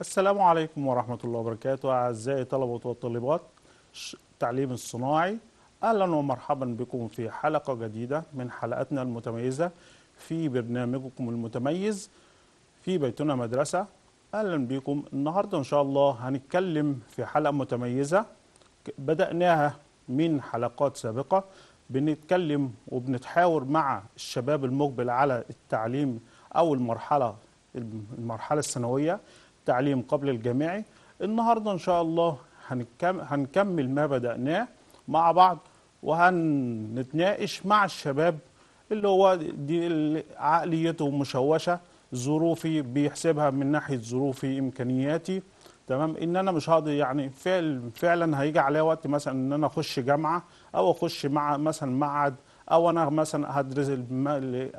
السلام عليكم ورحمة الله وبركاته أعزائي طلبة وطالبات التعليم الصناعي أهلا ومرحبا بكم في حلقة جديدة من حلقاتنا المتميزة في برنامجكم المتميز في بيتنا مدرسة أهلا بكم النهاردة إن شاء الله هنتكلم في حلقة متميزة بدأناها من حلقات سابقة بنتكلم وبنتحاور مع الشباب المقبل على التعليم أو المرحلة المرحلة الثانوية التعليم قبل الجامعي النهارده ان شاء الله هنكمل ما بدأناه مع بعض وهنتناقش مع الشباب اللي هو دي عقليته مشوشه ظروفي بيحسبها من ناحيه ظروفي امكانياتي تمام ان انا مش هقدر يعني فعل فعلا هيجي عليا وقت مثلا ان انا اخش جامعه او اخش مع مثلا معهد او انا مثلا هدرس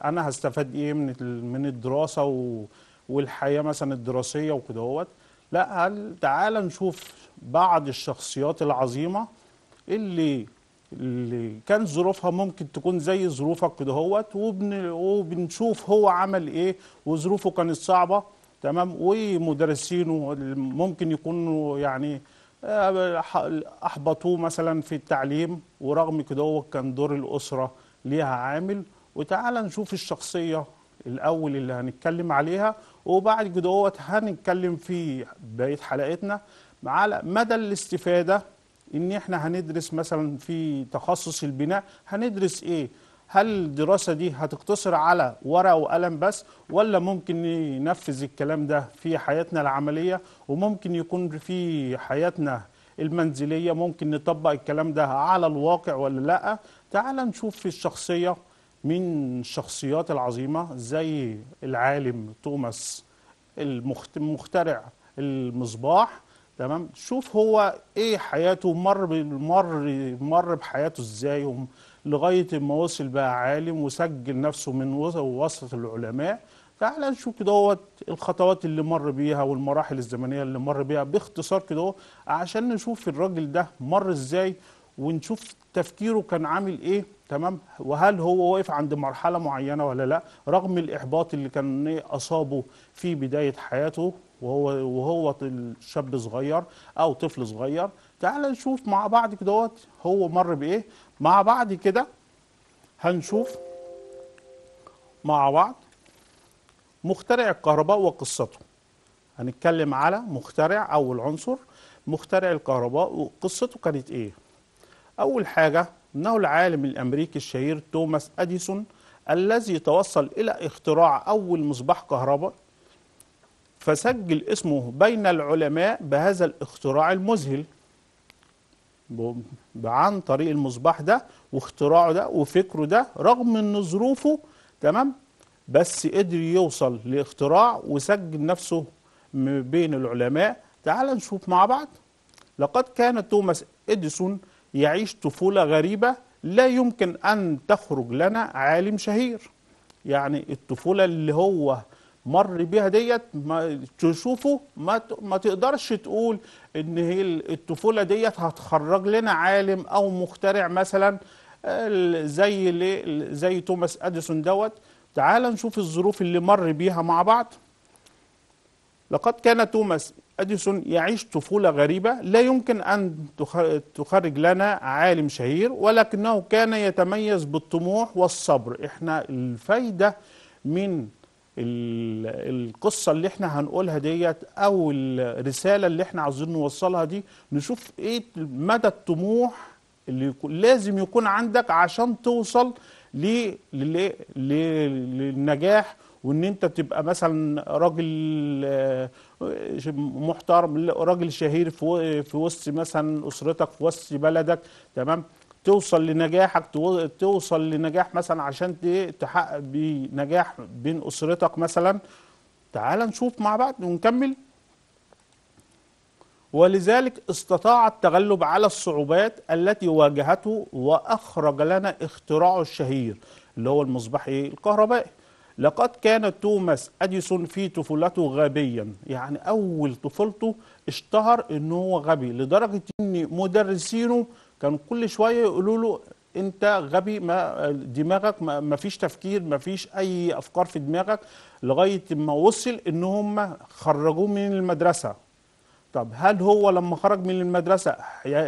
انا هستفاد ايه من من الدراسه و والحياه مثلا الدراسيه وكده لا هل تعال نشوف بعض الشخصيات العظيمه اللي اللي كان ظروفها ممكن تكون زي ظروفك هوت وبن وبنشوف هو عمل ايه وظروفه كانت صعبه تمام ومدرسينه ممكن يكونوا يعني آه، احبطوه مثلا في التعليم ورغم كده هو كان دور الاسره ليها عامل وتعالى نشوف الشخصيه الاول اللي هنتكلم عليها وبعد كده هنتكلم في بقيه حلقتنا على مدى الاستفاده ان احنا هندرس مثلا في تخصص البناء هندرس ايه هل الدراسة دي هتقتصر على ورقة وقلم بس ولا ممكن ننفذ الكلام ده في حياتنا العملية وممكن يكون في حياتنا المنزلية ممكن نطبق الكلام ده على الواقع ولا لا تعال نشوف في الشخصية من الشخصيات العظيمة زي العالم توماس المخترع المصباح تمام شوف هو ايه حياته مر مر مر بحياته ازاي لغايه ما وصل بقى عالم وسجل نفسه من وسط العلماء تعال نشوف كده الخطوات اللي مر بيها والمراحل الزمنيه اللي مر بيها باختصار كده عشان نشوف الراجل ده مر ازاي ونشوف تفكيره كان عامل ايه تمام وهل هو واقف عند مرحله معينه ولا لا رغم الاحباط اللي كان اصابه في بدايه حياته وهو وهو شاب صغير او طفل صغير تعال نشوف مع بعض كده هو مر بايه مع بعض كده هنشوف مع بعض مخترع الكهرباء وقصته هنتكلم على مخترع اول عنصر مخترع الكهرباء وقصته كانت ايه اول حاجه إنه العالم الأمريكي الشهير توماس أديسون الذي توصل إلى اختراع أول مصباح كهرباء فسجل اسمه بين العلماء بهذا الاختراع المذهل عن طريق المصباح ده واختراعه ده وفكره ده رغم ان ظروفه تمام بس قدر يوصل لاختراع وسجل نفسه بين العلماء تعال نشوف مع بعض لقد كان توماس اديسون يعيش طفولة غريبة لا يمكن أن تخرج لنا عالم شهير يعني الطفولة اللي هو مر بيها ديت ما تشوفه ما ما تقدرش تقول ان هي الطفوله ديت هتخرج لنا عالم او مخترع مثلا زي زي توماس اديسون دوت تعال نشوف الظروف اللي مر بيها مع بعض لقد كان توماس اديسون يعيش طفوله غريبه لا يمكن ان تخرج لنا عالم شهير ولكنه كان يتميز بالطموح والصبر احنا الفايده من القصة اللي احنا هنقولها ديت او الرسالة اللي احنا عاوزين نوصلها دي نشوف ايه مدى الطموح اللي لازم يكون عندك عشان توصل للنجاح وان انت تبقى مثلا راجل آه، محترم راجل شهير في وسط مثلا اسرتك في وسط بلدك تمام توصل لنجاحك توصل لنجاح مثلا عشان تحقق بنجاح بين اسرتك مثلا تعال نشوف مع بعض ونكمل ولذلك استطاع التغلب على الصعوبات التي واجهته واخرج لنا اختراعه الشهير اللي هو المصباح الكهربائي لقد كان توماس اديسون في طفولته غبيا يعني اول طفولته اشتهر ان هو غبي لدرجه ان مدرسينه كانوا كل شويه يقولوا له انت غبي ما دماغك ما فيش تفكير ما فيش اي افكار في دماغك لغايه ما وصل ان هم خرجوه من المدرسه طب هل هو لما خرج من المدرسه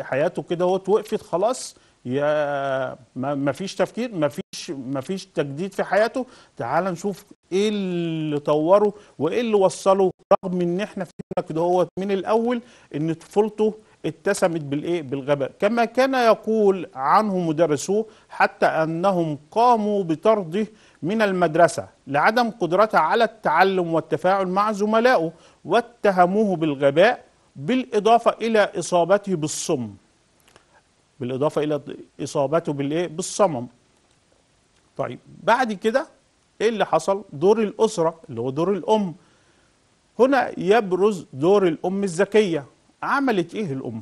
حياته كده وقفت خلاص يا ما فيش تفكير ما فيش مفيش مفيش تجديد في حياته تعال نشوف ايه اللي طوره وايه اللي وصله رغم ان احنا فهمنا كده هو من الاول ان طفولته اتسمت بالايه بالغباء كما كان يقول عنه مدرسوه حتى انهم قاموا بطرده من المدرسه لعدم قدرته على التعلم والتفاعل مع زملائه واتهموه بالغباء بالاضافه الى اصابته بالصم بالاضافه الى اصابته بالايه بالصمم طيب بعد كده ايه اللي حصل دور الاسره اللي هو دور الام هنا يبرز دور الام الذكيه عملت ايه الام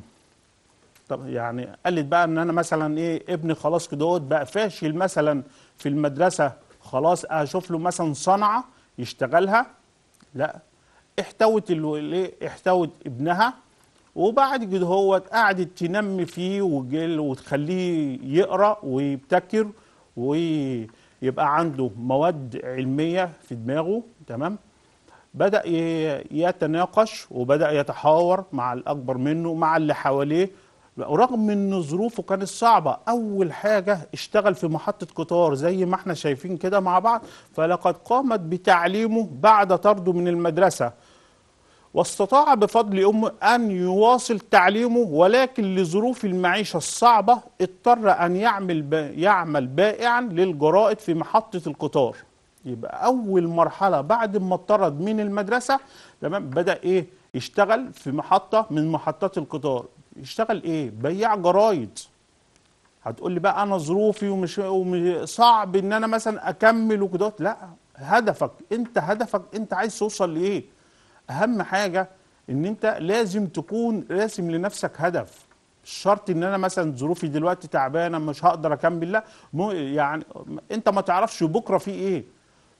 طب يعني قالت بقى ان انا مثلا ايه ابني خلاص كده بقى فاشل مثلا في المدرسه خلاص اشوف له مثلا صنعه يشتغلها لا احتوت الايه احتوت ابنها وبعد كده هو قعدت تنمي فيه وتخليه يقرا ويبتكر ويبقى عنده مواد علميه في دماغه تمام بدا يتناقش وبدا يتحاور مع الاكبر منه مع اللي حواليه رغم ان ظروفه كانت صعبه اول حاجه اشتغل في محطه قطار زي ما احنا شايفين كده مع بعض فلقد قامت بتعليمه بعد طرده من المدرسه واستطاع بفضل أمه أن يواصل تعليمه ولكن لظروف المعيشة الصعبة اضطر أن يعمل با يعمل بائعا للجرائد في محطة القطار يبقى أول مرحلة بعد ما اطرد من المدرسة تمام بدأ إيه يشتغل في محطة من محطات القطار يشتغل إيه بياع جرايد هتقول لي بقى أنا ظروفي ومش, ومش صعب إن أنا مثلا أكمل وكده لا هدفك أنت هدفك أنت عايز توصل لإيه اهم حاجه ان انت لازم تكون راسم لنفسك هدف مش شرط ان انا مثلا ظروفي دلوقتي تعبانه مش هقدر اكمل لا يعني انت ما تعرفش بكره في ايه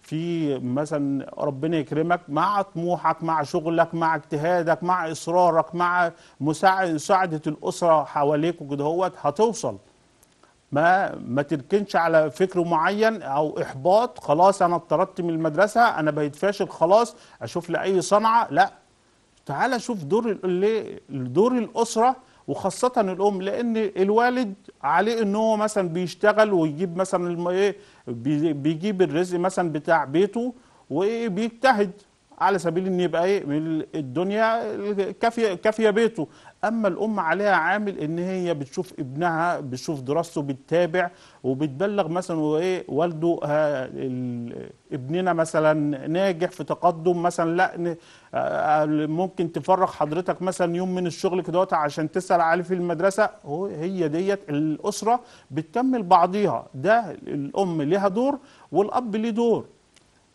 في مثلا ربنا يكرمك مع طموحك مع شغلك مع اجتهادك مع اصرارك مع مساعده الاسره حواليك وكده هوت هتوصل ما ما تركنش على فكر معين او احباط خلاص انا اتطردت من المدرسه انا بقيت فاشل خلاص اشوف لي اي صنعه لا تعال شوف دور دور الاسره وخاصة الأم لأن الوالد عليه إن هو مثلا بيشتغل ويجيب مثلا إيه بيجيب الرزق مثلا بتاع بيته وبيجتهد على سبيل إن يبقى إيه من الدنيا كافية كافية بيته اما الام عليها عامل ان هي بتشوف ابنها بتشوف دراسته بتتابع وبتبلغ مثلا وايه والده آه، ابننا مثلا ناجح في تقدم مثلا لا آه، آه، ممكن تفرغ حضرتك مثلا يوم من الشغل كده عشان تسال عليه في المدرسه هي ديت الاسره بتكمل بعضيها ده الام ليها دور والاب ليه دور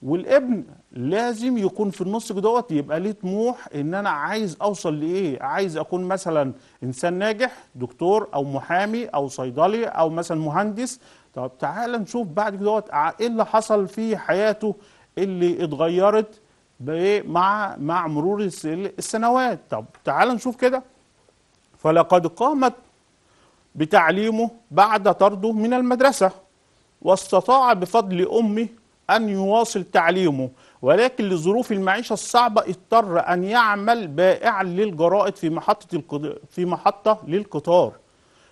والابن لازم يكون في النص دوت يبقى ليه طموح ان انا عايز اوصل لايه عايز اكون مثلا انسان ناجح دكتور او محامي او صيدلي او مثلا مهندس طب تعال نشوف بعد دوت ايه اللي حصل في حياته اللي اتغيرت إيه، مع مع مرور السنوات طب تعال نشوف كده فلقد قامت بتعليمه بعد طرده من المدرسه واستطاع بفضل امه أن يواصل تعليمه ولكن لظروف المعيشة الصعبة اضطر أن يعمل بائعا للجرائد في محطة في محطة للقطار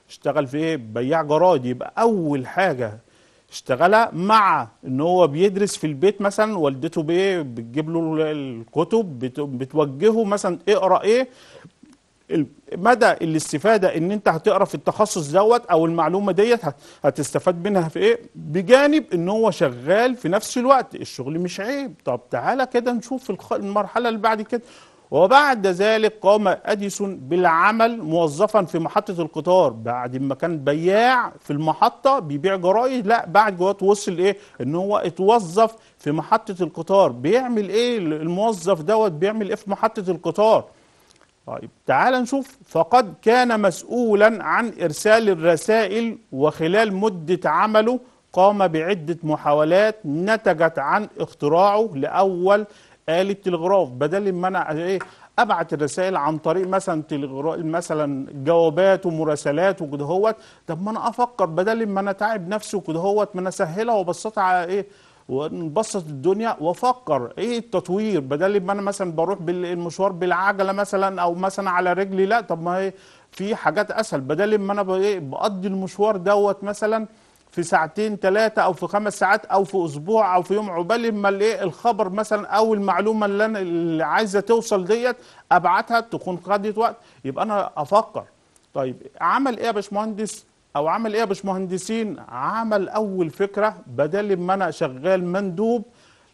اشتغل في ايه بياع جرايد يبقى أول حاجة اشتغلها مع ان هو بيدرس في البيت مثلا والدته بايه بتجيب له الكتب بتوجهه مثلا اقرا ايه مدى الاستفاده ان انت هتقرا في التخصص دوت او المعلومه ديت هتستفاد منها في ايه بجانب ان هو شغال في نفس الوقت الشغل مش عيب طب تعالى كده نشوف المرحله اللي بعد كده وبعد ذلك قام اديسون بالعمل موظفا في محطه القطار بعد ما كان بياع في المحطه بيبيع جرايد لا بعد جوات وصل ايه ان هو اتوظف في محطه القطار بيعمل ايه الموظف دوت بيعمل ايه في محطه القطار طيب تعال نشوف فقد كان مسؤولا عن إرسال الرسائل وخلال مدة عمله قام بعدة محاولات نتجت عن اختراعه لأول آلة تلغراف بدل ما أنا إيه ابعت الرسائل عن طريق مثلا تلغرا مثلا جوابات ومراسلات وكده هوت طب ما انا افكر بدل ما انا اتعب نفسي وكده هوت ما انا اسهلها وابسطها على ايه ونبسط الدنيا وافكر ايه التطوير بدل ما انا مثلا بروح بالمشوار بالعجله مثلا او مثلا على رجلي لا طب ما في حاجات اسهل بدل ما انا ايه، بقضي المشوار دوت مثلا في ساعتين ثلاثة أو في خمس ساعات أو في أسبوع أو في يوم عقبال ما الإيه الخبر مثلا أو المعلومة اللي أنا اللي عايزة توصل ديت أبعتها تكون خدت وقت يبقى أنا أفكر طيب عمل إيه يا باشمهندس او عمل ايه يا باشمهندسين عمل اول فكره بدل ما انا شغال مندوب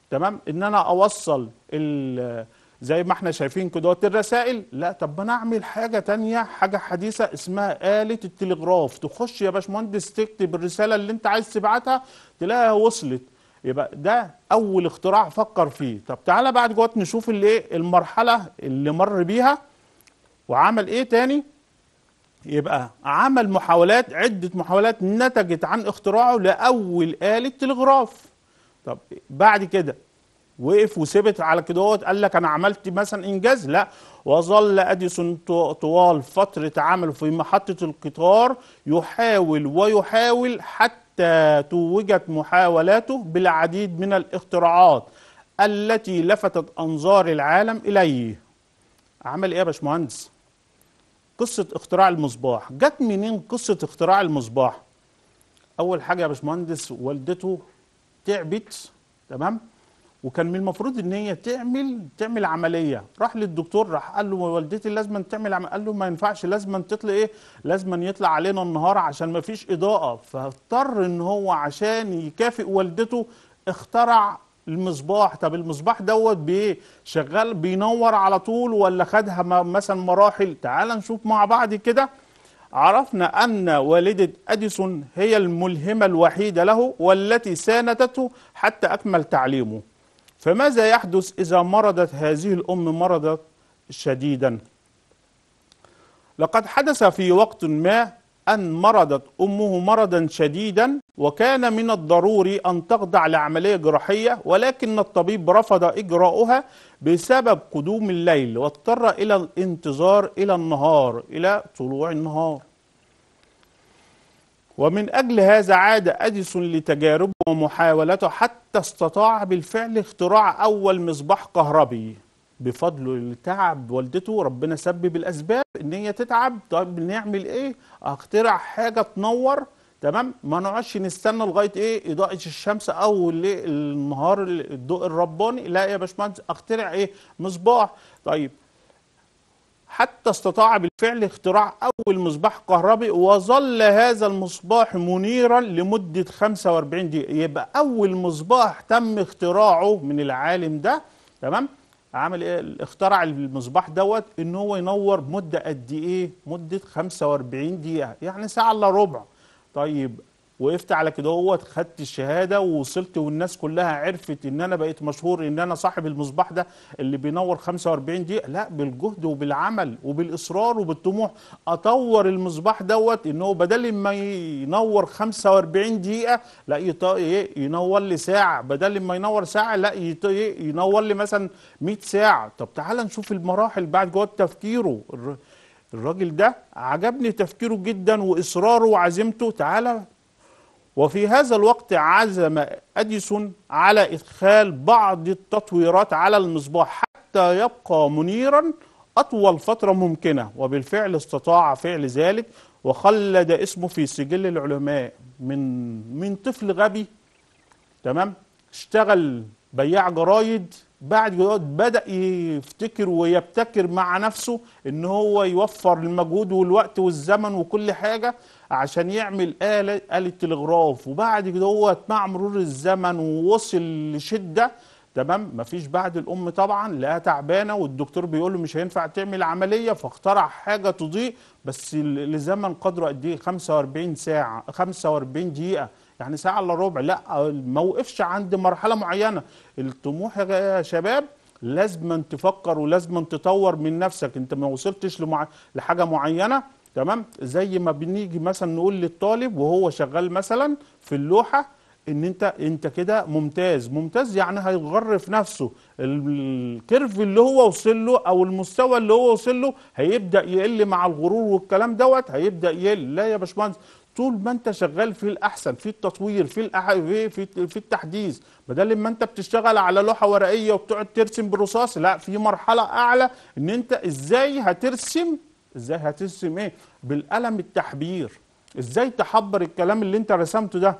تمام ان انا اوصل زي ما احنا شايفين كده الرسائل لا طب ما انا اعمل حاجه تانية حاجه حديثه اسمها آلة التلغراف تخش يا باشمهندس تكتب الرساله اللي انت عايز تبعتها تلاقيها وصلت يبقى ده اول اختراع فكر فيه طب تعالى بعد جوات نشوف ايه المرحله اللي مر بيها وعمل ايه تاني يبقى عمل محاولات عدة محاولات نتجت عن اختراعه لأول آلة تلغراف طب بعد كده وقف وثبت على كده قال لك أنا عملت مثلا إنجاز لا وظل أديسون طوال فترة عمله في محطة القطار يحاول ويحاول حتى توجت محاولاته بالعديد من الاختراعات التي لفتت أنظار العالم إليه عمل إيه يا باشمهندس؟ قصه اختراع المصباح جت منين قصه اختراع المصباح اول حاجه يا باشمهندس والدته تعبت تمام وكان من المفروض ان هي تعمل تعمل عمليه راح للدكتور راح قال له والدتي لازم تعمل عمليه قال له ما ينفعش لازم تطلع ايه لازم يطلع علينا النهار عشان ما فيش اضاءه فاضطر ان هو عشان يكافئ والدته اخترع المصباح طب المصباح دوت بايه شغال بينور على طول ولا خدها مثلا مراحل تعال نشوف مع بعض كده عرفنا أن والدة أديسون هي الملهمة الوحيدة له والتي ساندته حتى أكمل تعليمه فماذا يحدث إذا مرضت هذه الأم مرضت شديدا لقد حدث في وقت ما أن مرضت أمه مرضا شديدا وكان من الضروري أن تخضع لعملية جراحية ولكن الطبيب رفض إجراؤها بسبب قدوم الليل واضطر إلى الانتظار إلى النهار إلى طلوع النهار ومن أجل هذا عاد أديسون لتجاربه ومحاولته حتى استطاع بالفعل اختراع أول مصباح كهربي بفضله لتعب والدته ربنا سبب الاسباب ان هي تتعب طب نعمل ايه اخترع حاجه تنور تمام ما نقعدش نستنى لغايه ايه اضاءه الشمس او النهار الضوء الرباني لا يا باشمهندس اخترع ايه مصباح طيب حتى استطاع بالفعل اختراع أول مصباح كهربي وظل هذا المصباح منيرا لمدة 45 دقيقة يبقى أول مصباح تم اختراعه من العالم ده تمام عمل ايه اخترع المصباح دوت ان هو ينور مده قد ايه مده 45 دقيقه يعني ساعه الا ربع طيب وقفت على كده هو خدت الشهاده ووصلت والناس كلها عرفت ان انا بقيت مشهور ان انا صاحب المصباح ده اللي بينور 45 دقيقه لا بالجهد وبالعمل وبالاصرار وبالطموح اطور المصباح دوت ان هو بدل ما ينور 45 دقيقه لا إيه، ينور لي ساعه بدل ما ينور ساعه لا إيه، ينور لي مثلا 100 ساعه طب تعال نشوف المراحل بعد جوه تفكيره الراجل ده عجبني تفكيره جدا واصراره وعزيمته تعالى وفي هذا الوقت عزم أديسون على إدخال بعض التطويرات على المصباح حتى يبقى منيرا أطول فترة ممكنة وبالفعل استطاع فعل ذلك وخلد اسمه في سجل العلماء من من طفل غبي تمام اشتغل بياع جرايد بعد كده بدا يفتكر ويبتكر مع نفسه ان هو يوفر المجهود والوقت والزمن وكل حاجه عشان يعمل آلة آلة تلغراف وبعد كده مع مرور الزمن ووصل لشدة تمام مفيش بعد الأم طبعا لقاها تعبانة والدكتور بيقول له مش هينفع تعمل عملية فاخترع حاجة تضيء بس لزمن قدره قد إيه 45 ساعة 45 دقيقة يعني ساعه الا ربع لا ما وقفش عند مرحله معينه الطموح يا شباب لازم تفكر ولازم تطور من نفسك انت ما وصلتش لمع... لحاجه معينه تمام زي ما بنيجي مثلا نقول للطالب وهو شغال مثلا في اللوحه ان انت انت كده ممتاز ممتاز يعني هيغر في نفسه الكيرف اللي هو وصل له او المستوى اللي هو وصل له هيبدا يقل مع الغرور والكلام دوت هيبدا يقل لا يا باشمهندس طول ما انت شغال في الاحسن في التطوير في الأح... في في التحديث بدل ما انت بتشتغل على لوحه ورقيه وبتقعد ترسم برصاص لا في مرحله اعلى ان انت ازاي هترسم ازاي هترسم ايه بالقلم التحبير ازاي تحبر الكلام اللي انت رسمته ده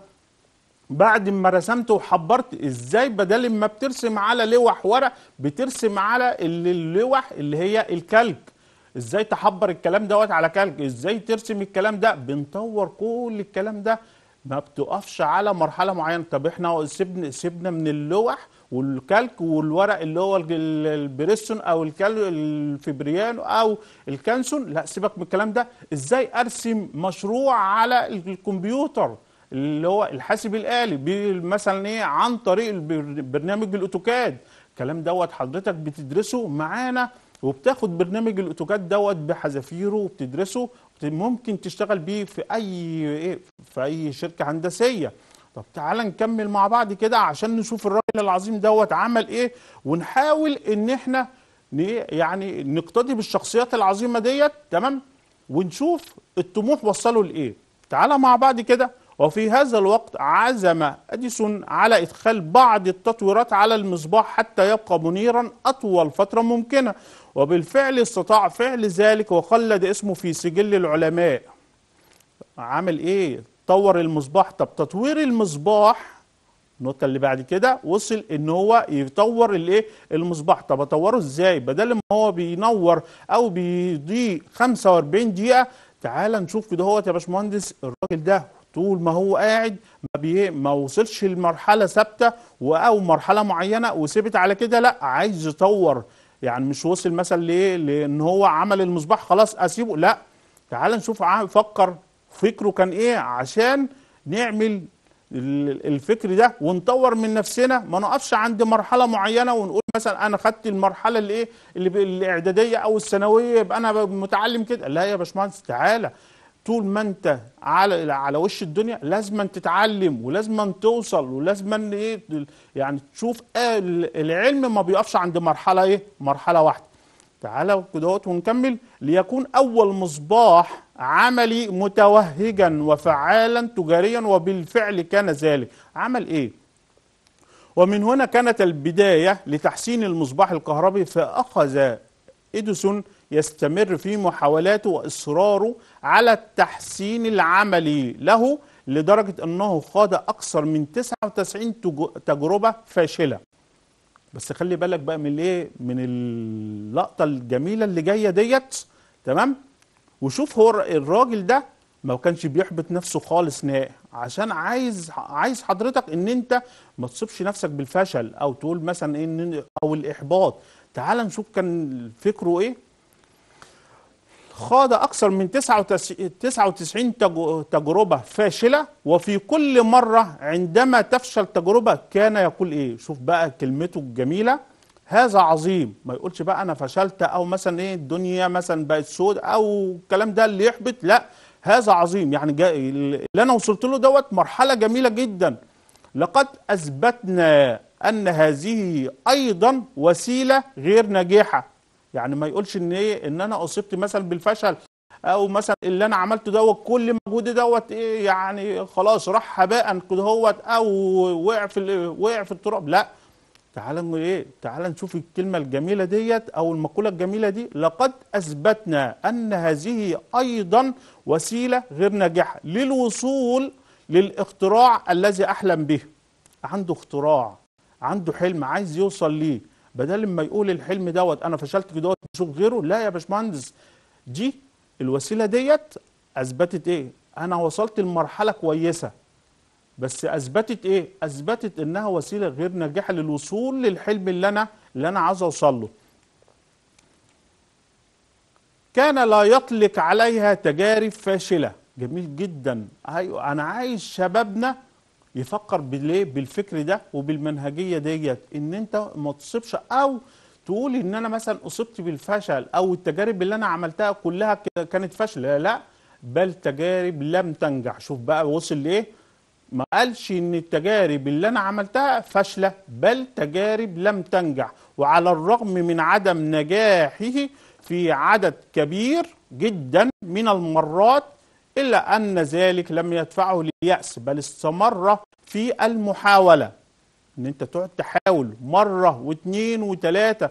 بعد ما رسمت وحبرت ازاي بدل ما بترسم على لوح ورق بترسم على اللوح اللي هي الكلك ازاي تحبر الكلام دوت على كلج ازاي ترسم الكلام ده بنطور كل الكلام ده ما بتقفش على مرحله معينه طب احنا سيبنا سيبنا من اللوح والكلك والورق اللي هو البريسون او الفبريان او الكانسون لا سيبك من الكلام ده ازاي ارسم مشروع على الكمبيوتر اللي هو الحاسب الالي مثلا ايه عن طريق برنامج الاوتوكاد الكلام دوت حضرتك بتدرسه معانا وبتاخد برنامج الاوتوكاد دوت بحذافيره وبتدرسه ممكن تشتغل بيه في اي ايه في اي شركه هندسيه طب تعالى نكمل مع بعض كده عشان نشوف الراجل العظيم دوت عمل ايه ونحاول ان احنا يعني نقتدي بالشخصيات العظيمه ديت تمام ونشوف الطموح وصله لايه تعالى مع بعض كده وفي هذا الوقت عزم أديسون على إدخال بعض التطويرات على المصباح حتى يبقى منيرا أطول فترة ممكنة وبالفعل استطاع فعل ذلك وخلد اسمه في سجل العلماء عمل إيه؟ طور المصباح طب تطوير المصباح النقطة اللي بعد كده وصل ان هو يطور الايه المصباح طب اطوره ازاي بدل ما هو بينور او بيضيء 45 دقيقة تعال نشوف كده هو يا باشمهندس الراجل ده طول ما هو قاعد ما, بي... ما وصلش لمرحله ثابته و... او مرحله معينه وسبت على كده لا عايز يطور يعني مش وصل مثلا ليه لان هو عمل المصباح خلاص اسيبه لا تعال نشوف فكر فكره كان ايه عشان نعمل الفكر ده ونطور من نفسنا ما نقفش عند مرحله معينه ونقول مثلا انا خدت المرحله الايه اللي إيه، الاعداديه او الثانويه يبقى انا متعلم كده لا يا باشمهندس تعالى طول ما انت على على وش الدنيا لازم تتعلم ولازم توصل ولازم ايه يعني تشوف آه العلم ما بيقفش عند مرحله ايه مرحله واحده تعالى كده ونكمل ليكون اول مصباح عملي متوهجا وفعالا تجاريا وبالفعل كان ذلك عمل ايه ومن هنا كانت البدايه لتحسين المصباح الكهربي فاخذ اديسون يستمر في محاولاته واصراره على التحسين العملي له لدرجه انه خاض اكثر من 99 تجربه فاشله بس خلي بالك بقى من الايه؟ من اللقطه الجميله اللي جايه ديت تمام وشوف هو الراجل ده ما كانش بيحبط نفسه خالص نهائي عشان عايز عايز حضرتك ان انت ما تصيبش نفسك بالفشل او تقول مثلا ان او الاحباط تعال نشوف كان فكره ايه خاض أكثر من 99 تجربة فاشلة وفي كل مرة عندما تفشل تجربة كان يقول إيه شوف بقى كلمته الجميلة هذا عظيم ما يقولش بقى أنا فشلت أو مثلا إيه الدنيا مثلا بقت سود أو الكلام ده اللي يحبط لا هذا عظيم يعني اللي أنا وصلت له دوت مرحلة جميلة جدا لقد أثبتنا أن هذه أيضا وسيلة غير ناجحة يعني ما يقولش ان ايه ان انا اصبت مثلا بالفشل او مثلا اللي انا عملته دوت كل مجهودي دوت ايه يعني خلاص راح هباء كده او وقع في وقع في التراب لا تعال نقول ايه تعال نشوف الكلمه الجميله ديت او المقوله الجميله دي لقد اثبتنا ان هذه ايضا وسيله غير ناجحه للوصول للاختراع الذي احلم به عنده اختراع عنده حلم عايز يوصل ليه بدل ما يقول الحلم دوت انا فشلت في دوت نشوف غيره لا يا باشمهندس دي الوسيله ديت اثبتت ايه انا وصلت لمرحله كويسه بس اثبتت ايه اثبتت انها وسيله غير ناجحه للوصول للحلم اللي انا اللي انا عايز اوصل له كان لا يطلق عليها تجارب فاشله جميل جدا ايوه انا عايز شبابنا يفكر بليه بالفكر ده وبالمنهجيه ديت ان انت ما تصيبش او تقول ان انا مثلا اصبت بالفشل او التجارب اللي انا عملتها كلها كانت فاشله لا, لا بل تجارب لم تنجح شوف بقى وصل لايه ما قالش ان التجارب اللي انا عملتها فاشله بل تجارب لم تنجح وعلى الرغم من عدم نجاحه في عدد كبير جدا من المرات إلا أن ذلك لم يدفعه ليأس بل استمر في المحاولة إن أنت تقعد تحاول مرة واثنين وثلاثة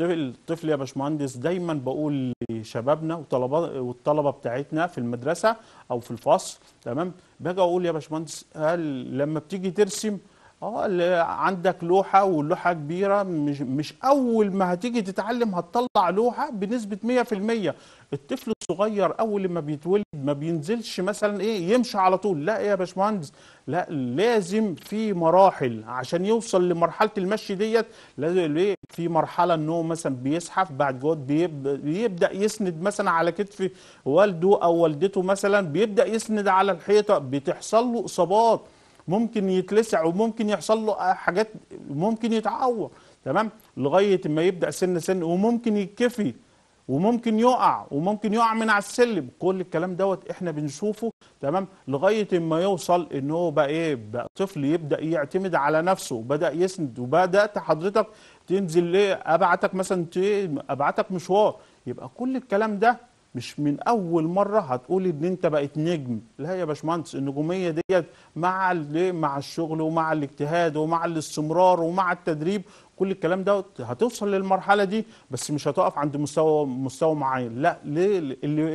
الطفل يا باشمهندس دايما بقول لشبابنا والطلبه بتاعتنا في المدرسه او في الفصل تمام باجي اقول يا باشمهندس هل لما بتيجي ترسم اه عندك لوحه واللوحه كبيره مش مش اول ما هتيجي تتعلم هتطلع لوحه بنسبه 100% الطفل الصغير اول ما بيتولد ما بينزلش مثلا ايه يمشي على طول لا يا باشمهندس لا لازم في مراحل عشان يوصل لمرحله المشي ديت لازم ايه في مرحله ان هو مثلا بيزحف بعد جود بيبدا يسند مثلا على كتف والده او والدته مثلا بيبدا يسند على الحيطه بتحصل له اصابات ممكن يتلسع وممكن يحصل له حاجات ممكن يتعور تمام لغايه ما يبدا سن سن وممكن يتكفي وممكن يقع وممكن يقع من على السلم كل الكلام دوت احنا بنشوفه تمام لغايه ما يوصل ان هو بقى ايه بقى طفل يبدا يعتمد على نفسه وبدا يسند وبدات حضرتك تنزل ليه ابعتك مثلا ابعتك مشوار يبقى كل الكلام ده مش من اول مره هتقول ان انت بقيت نجم لا يا باشمهندس النجوميه ديت مع مع الشغل ومع الاجتهاد ومع الاستمرار ومع التدريب كل الكلام ده هتوصل للمرحله دي بس مش هتقف عند مستوى مستوى معين لا ليه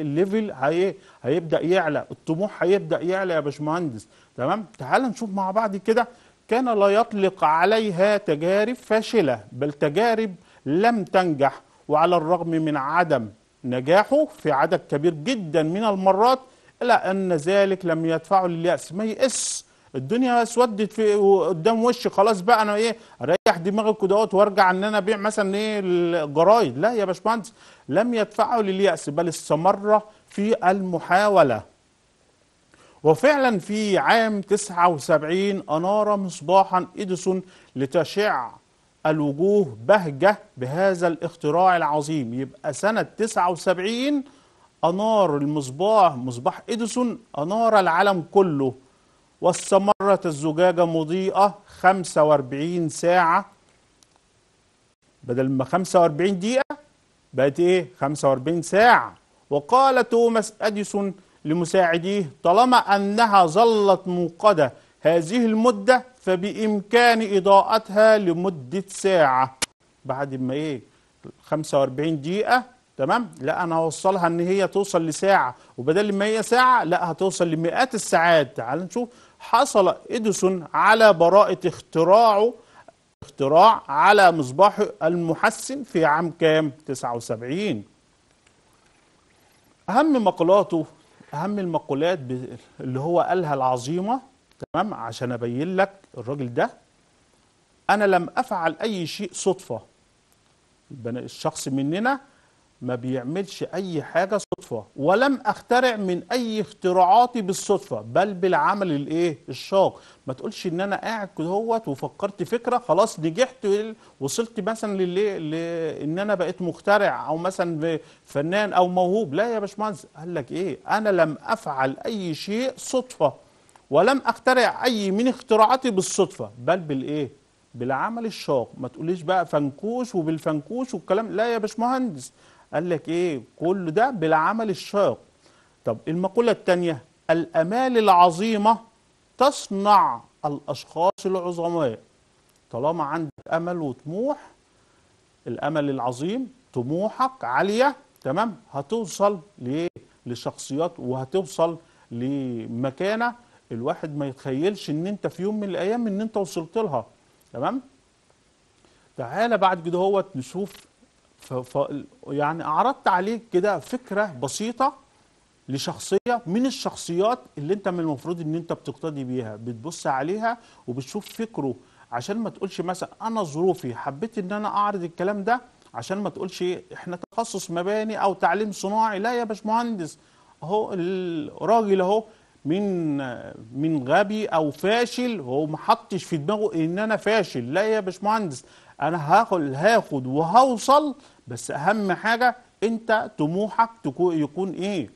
الليفل هي هيبدا يعلى الطموح هيبدا يعلى يا باشمهندس تمام تعال نشوف مع بعض كده كان لا يطلق عليها تجارب فاشله بل تجارب لم تنجح وعلى الرغم من عدم نجاحه في عدد كبير جدا من المرات إلا أن ذلك لم يدفعه لليأس ما يئس الدنيا اسودت في قدام وشي خلاص بقى انا ايه اريح دماغك كده وارجع ان انا ابيع مثلا ايه الجرايد لا يا باشمهندس لم يدفعه للياس بل استمر في المحاوله وفعلا في عام 79 انار مصباحا اديسون لتشع الوجوه بهجة بهذا الاختراع العظيم يبقى سنة 79 أنار المصباح مصباح إديسون أنار العالم كله واستمرت الزجاجة مضيئة 45 ساعة بدل ما 45 دقيقة بقت إيه 45 ساعة وقال توماس أديسون لمساعديه طالما أنها ظلت موقدة هذه المدة فبإمكاني إضاءتها لمدة ساعة بعد ما إيه 45 دقيقة تمام لا أنا هوصلها إن هي توصل لساعة وبدل ما هي ساعة لا هتوصل لمئات الساعات تعال نشوف حصل إديسون على براءة اختراعه اختراع على مصباح المحسن في عام كام 79 أهم مقولاته أهم المقولات اللي هو قالها العظيمة تمام عشان ابين لك الراجل ده انا لم افعل اي شيء صدفه الشخص مننا ما بيعملش اي حاجه صدفه ولم اخترع من اي اختراعاتي بالصدفه بل بالعمل الايه الشاق ما تقولش ان انا قاعد كدهوت وفكرت فكره خلاص نجحت وصلت مثلا للايه ان انا بقيت مخترع او مثلا فنان او موهوب لا يا باشمهندس قال لك ايه انا لم افعل اي شيء صدفه ولم اخترع اي من اختراعاتي بالصدفه بل بالايه بالعمل الشاق ما تقوليش بقى فنكوش وبالفنكوش والكلام لا يا باشمهندس قال لك ايه كل ده بالعمل الشاق طب المقوله الثانيه الامال العظيمه تصنع الاشخاص العظماء طالما عندك امل وطموح الامل العظيم طموحك عاليه تمام هتوصل لشخصيات وهتوصل لمكانه الواحد ما يتخيلش ان انت في يوم من الايام ان انت وصلت لها تمام تعالى بعد كده هو نشوف ف... ف... يعني عرضت عليك كده فكره بسيطه لشخصيه من الشخصيات اللي انت من المفروض ان انت بتقتدي بيها بتبص عليها وبتشوف فكره عشان ما تقولش مثلا انا ظروفي حبيت ان انا اعرض الكلام ده عشان ما تقولش احنا تخصص مباني او تعليم صناعي لا يا باشمهندس اهو الراجل اهو من من غبي او فاشل هو ما حطش في دماغه ان انا فاشل لا يا باشمهندس انا هاخد هاخد وهوصل بس اهم حاجه انت طموحك يكون ايه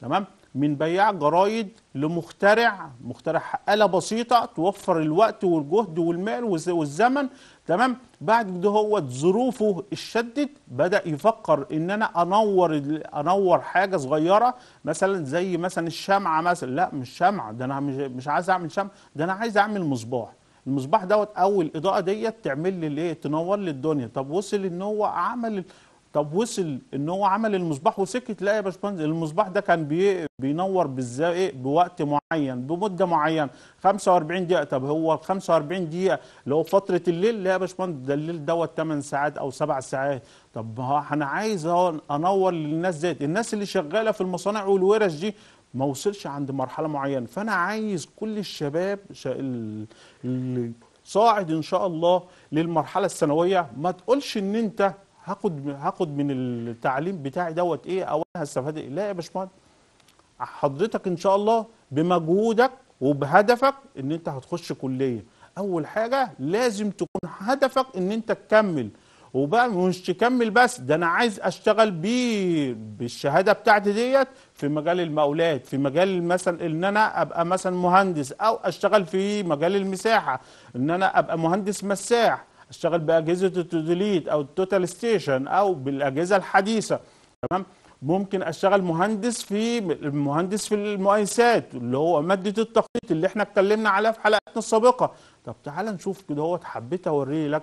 تمام من بياع جرايد لمخترع مخترع اله بسيطه توفر الوقت والجهد والمال والزمن تمام بعد ده هو ظروفه اتشدت بدا يفكر ان انا انور انور حاجه صغيره مثلا زي مثلا الشمعه مثلا لا مش شمعه ده انا مش, مش عايز اعمل شمعه ده انا عايز اعمل مصباح المصباح دوت او الاضاءه ديت تعمل لي الايه تنور لي الدنيا طب وصل ان هو عمل طب وصل ان هو عمل المصباح وسكت لا يا باشمهندس المصباح ده كان بي بينور بالزائق بوقت معين بمده معينه 45 دقيقه طب هو ال 45 دقيقه اللي هو فتره الليل لا يا باشمهندس ده الليل دوت 8 ساعات او 7 ساعات طب انا عايز انور للناس ديت الناس اللي شغاله في المصانع والورش دي ما وصلش عند مرحله معينه فانا عايز كل الشباب شا... اللي صاعد ان شاء الله للمرحله الثانويه ما تقولش ان انت هاخد هاخد من التعليم بتاعي دوت ايه او انا هستفاد ايه لا يا باشمهندس حضرتك ان شاء الله بمجهودك وبهدفك ان انت هتخش كليه اول حاجه لازم تكون هدفك ان انت تكمل وبقى مش تكمل بس ده انا عايز اشتغل بيه بالشهاده بتاعتي ديت في مجال المقاولات في مجال مثلا ان انا ابقى مثلا مهندس او اشتغل في مجال المساحه ان انا ابقى مهندس مساح اشتغل باجهزه التوديليت او التوتال ستيشن او بالاجهزه الحديثه تمام ممكن اشتغل مهندس في مهندس في المؤسسات اللي هو ماده التخطيط اللي احنا اتكلمنا عليها في حلقتنا السابقه طب تعال نشوف كده هو حبيت اوري لك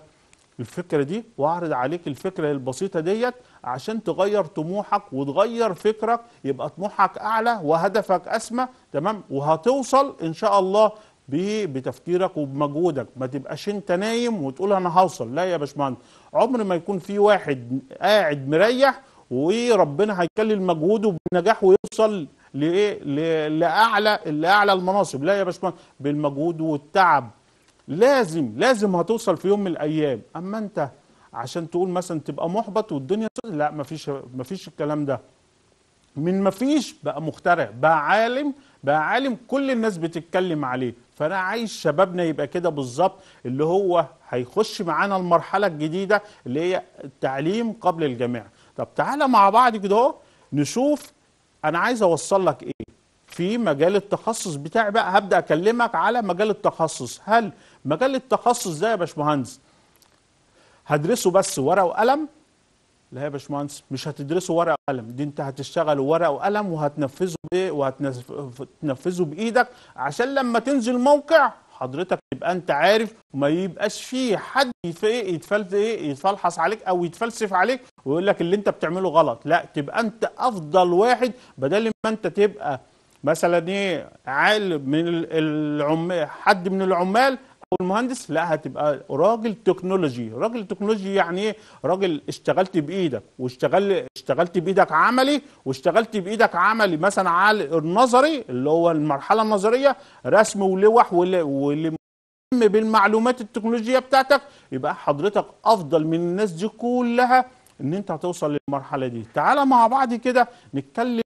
الفكره دي واعرض عليك الفكره البسيطه ديت عشان تغير طموحك وتغير فكرك يبقى طموحك اعلى وهدفك اسمى تمام وهتوصل ان شاء الله بتفكيرك وبمجهودك ما تبقاش انت نايم وتقول انا هوصل لا يا باشمهندس عمر ما يكون في واحد قاعد مريح وربنا هيكلل مجهوده بنجاح ويوصل لايه لاعلى لاعلى المناصب لا يا باشمهندس بالمجهود والتعب لازم لازم هتوصل في يوم من الايام اما انت عشان تقول مثلا تبقى محبط والدنيا لا مفيش مفيش الكلام ده من مفيش بقى مخترع بقى عالم بقى عالم كل الناس بتتكلم عليه فانا عايز شبابنا يبقى كده بالظبط اللي هو هيخش معانا المرحله الجديده اللي هي التعليم قبل الجامعه طب تعالى مع بعض كده اهو نشوف انا عايز اوصل لك ايه في مجال التخصص بتاعي بقى هبدا اكلمك على مجال التخصص هل مجال التخصص ده يا باشمهندس هدرسه بس ورقه وقلم لا يا باشمهندس مش هتدرسوا ورقه وقلم دي انت هتشتغل ورقه وقلم وهتنفذوا بايه وهتنفذوا بايدك عشان لما تنزل موقع حضرتك تبقى انت عارف وما يبقاش فيه حد يتفلت ايه يتفلحص عليك او يتفلسف عليك ويقول لك اللي انت بتعمله غلط لا تبقى انت افضل واحد بدل ما انت تبقى مثلا ايه عالم من العمال حد من العمال هتكون مهندس لا هتبقى راجل تكنولوجي راجل تكنولوجي يعني ايه راجل اشتغلت بايدك واشتغل اشتغلت بايدك عملي واشتغلت بايدك عملي مثلا على النظري اللي هو المرحله النظريه رسم ولوح واللي مهم بالمعلومات التكنولوجيه بتاعتك يبقى حضرتك افضل من الناس دي كلها ان انت هتوصل للمرحله دي تعالى مع بعض كده نتكلم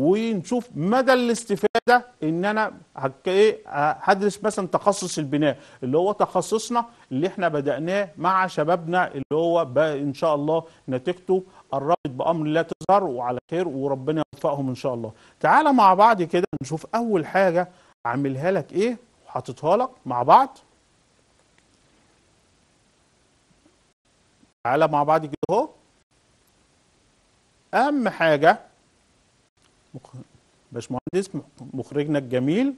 ونشوف مدى الاستفاده ان انا ايه هدرس مثلا تخصص البناء اللي هو تخصصنا اللي احنا بداناه مع شبابنا اللي هو ان شاء الله نتيجته قربت بامر الله تظهر وعلى خير وربنا يوفقهم ان شاء الله. تعالى مع بعض كده نشوف اول حاجه عاملها لك ايه وحاططها لك مع بعض. تعالى مع بعض كده اهو. اهم حاجه باشمهندس مخرجنا الجميل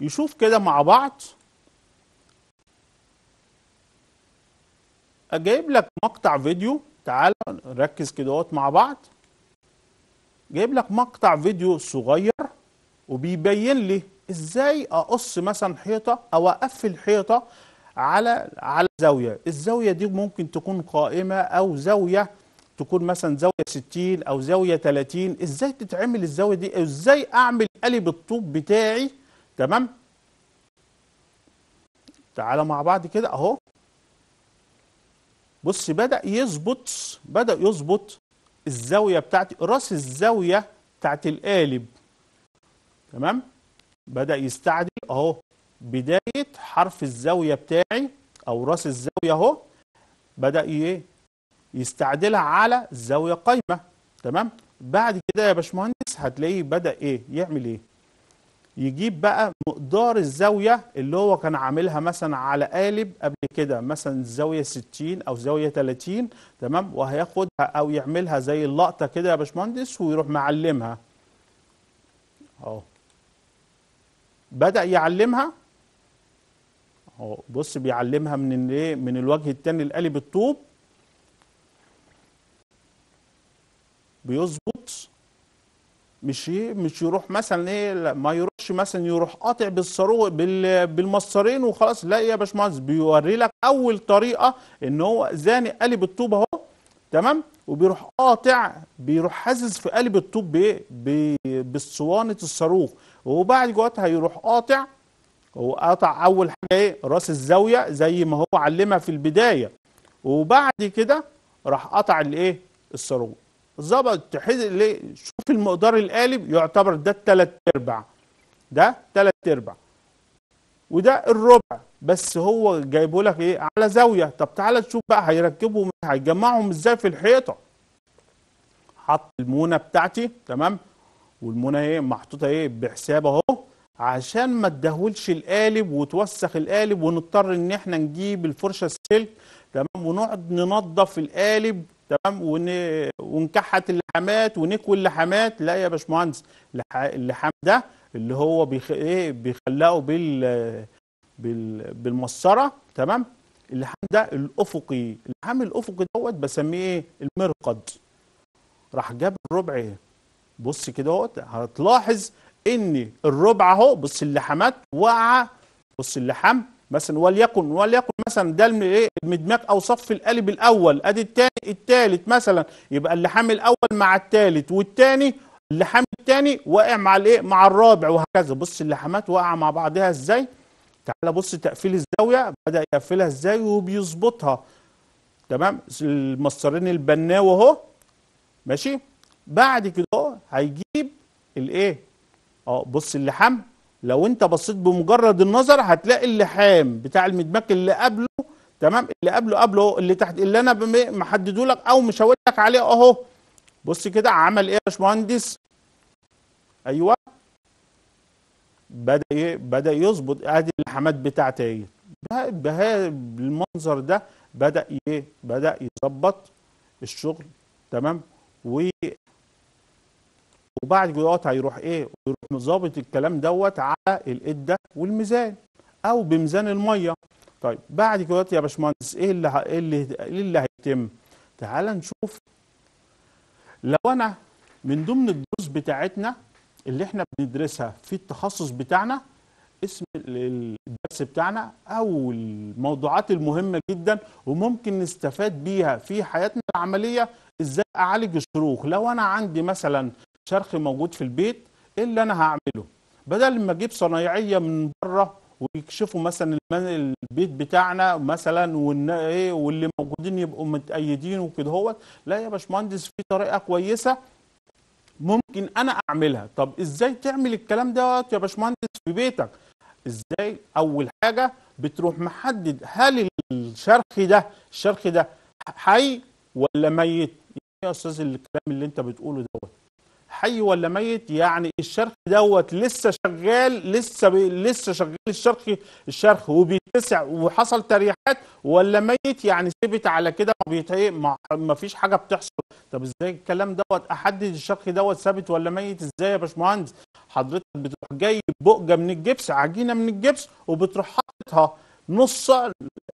يشوف كده مع بعض اجيب لك مقطع فيديو تعال نركز كده مع بعض جايب لك مقطع فيديو صغير وبيبين لي ازاي اقص مثلا حيطه او اقفل حيطه على على زاويه الزاويه دي ممكن تكون قائمه او زاويه تكون مثلا زاويه 60 او زاويه 30 ازاي تتعمل الزاويه دي ازاي اعمل قلب الطوب بتاعي تمام تعالى مع بعض كده اهو بص بدا يظبط بدا يظبط الزاويه بتاعتي راس الزاويه بتاعت القالب تمام بدا يستعدل اهو بدايه حرف الزاويه بتاعي او راس الزاويه اهو بدا ايه يستعدلها على زاوية قايمة تمام بعد كده يا باشمهندس هتلاقيه بدأ ايه يعمل ايه يجيب بقى مقدار الزاوية اللي هو كان عاملها مثلا على قالب قبل كده مثلا زاوية 60 أو زاوية 30 تمام وهياخدها أو يعملها زي اللقطة كده يا باشمهندس ويروح معلمها أهو بدأ يعلمها أهو بص بيعلمها من الايه من الوجه التاني لقالب الطوب بيظبط مش مش يروح مثلا ايه ما يروحش مثلا يروح قاطع بالصاروخ بالمصارين وخلاص لا يا باشمهندس بيوري لك اول طريقه ان هو زاني قالب الطوب اهو تمام وبيروح قاطع بيروح حاسس في قلب الطوب بايه باسطوانه الصاروخ وبعد جواتها يروح قاطع وقطع اول حاجه ايه راس الزاويه زي ما هو علمها في البدايه وبعد كده راح قطع الايه الصاروخ ظبط حزب ليه شوف المقدار القالب يعتبر ده الثلاث ارباع ده ثلاث ارباع وده الربع بس هو جايبه لك ايه على زاويه طب تعالى تشوف بقى هيركبهم إيه؟ هيجمعهم ازاي في الحيطه حط المونه بتاعتي تمام والمونه ايه محطوطه ايه بحساب اهو عشان ما تدهولش القالب وتوسخ القالب ونضطر ان احنا نجيب الفرشه السلك تمام ونقعد ننظف القالب تمام ون... ونكحت اللحمات ونكوي اللحمات لا يا باشمهندس اللحام ده اللي هو بيخ... ايه بيخلقه بال... بال... بالمسره تمام اللحام ده الافقي اللحام الافقي دوت بسميه ايه المرقد راح جاب الربع ايه بص كده هتلاحظ ان الربع اهو بص اللحمات واقعه بص اللحام مثلا وليكن وليكن مثلا ده ايه المدماك او صف القالب الاول ادي الثاني الثالث مثلا يبقى اللحام الاول مع الثالث والثاني اللحام الثاني واقع مع الايه مع الرابع وهكذا بص اللحامات واقعه مع بعضها ازاي تعال بص تقفيل الزاويه بدا يقفلها ازاي وبيظبطها تمام المسطرين البناوي اهو ماشي بعد كده هيجيب الايه اه بص اللحام لو انت بصيت بمجرد النظر هتلاقي اللحام بتاع المدماك اللي قبله تمام اللي قبله قبله اللي تحت اللي انا محدده لك او مشاور لك عليه اهو بص كده عمل ايه يا باشمهندس ايوه بدا ايه بدا يظبط ادي اللحمات بتاعتي ايه بها المنظر ده بدا ايه بدا يظبط الشغل تمام و وبعد يقطع يروح ايه يروح مظابط الكلام دوت على الادة والميزان او بميزان الميه طيب بعد كده يا باشمهندس ايه اللي ايه اللي ايه اللي هيتم تعال نشوف لو انا من ضمن الدروس بتاعتنا اللي احنا بندرسها في التخصص بتاعنا اسم الدرس بتاعنا او الموضوعات المهمه جدا وممكن نستفاد بيها في حياتنا العمليه ازاي اعالج الشروخ لو انا عندي مثلا شرخ موجود في البيت ايه اللي انا هعمله بدل ما اجيب صنايعيه من بره ويكشفوا مثلا البيت بتاعنا مثلا ايه واللي موجودين يبقوا متأيدين وكده هو لا يا باشمهندس في طريقه كويسه ممكن انا اعملها طب ازاي تعمل الكلام ده يا باشمهندس في بيتك ازاي اول حاجه بتروح محدد هل الشرخ ده الشرخ ده حي ولا ميت يعني ايه يا استاذ الكلام اللي انت بتقوله دوت حي ولا ميت يعني الشرخ دوت لسه شغال لسه بي لسه شغال الشرخ الشرخ وبيتسع وحصل تريحات ولا ميت يعني ثبت على كده إيه، ما, ما فيش حاجه بتحصل طب ازاي الكلام دوت احدد الشرخ دوت ثابت ولا ميت ازاي يا باشمهندس حضرتك بتروح جايب بقجه من الجبس عجينه من الجبس وبتروح حاططها نص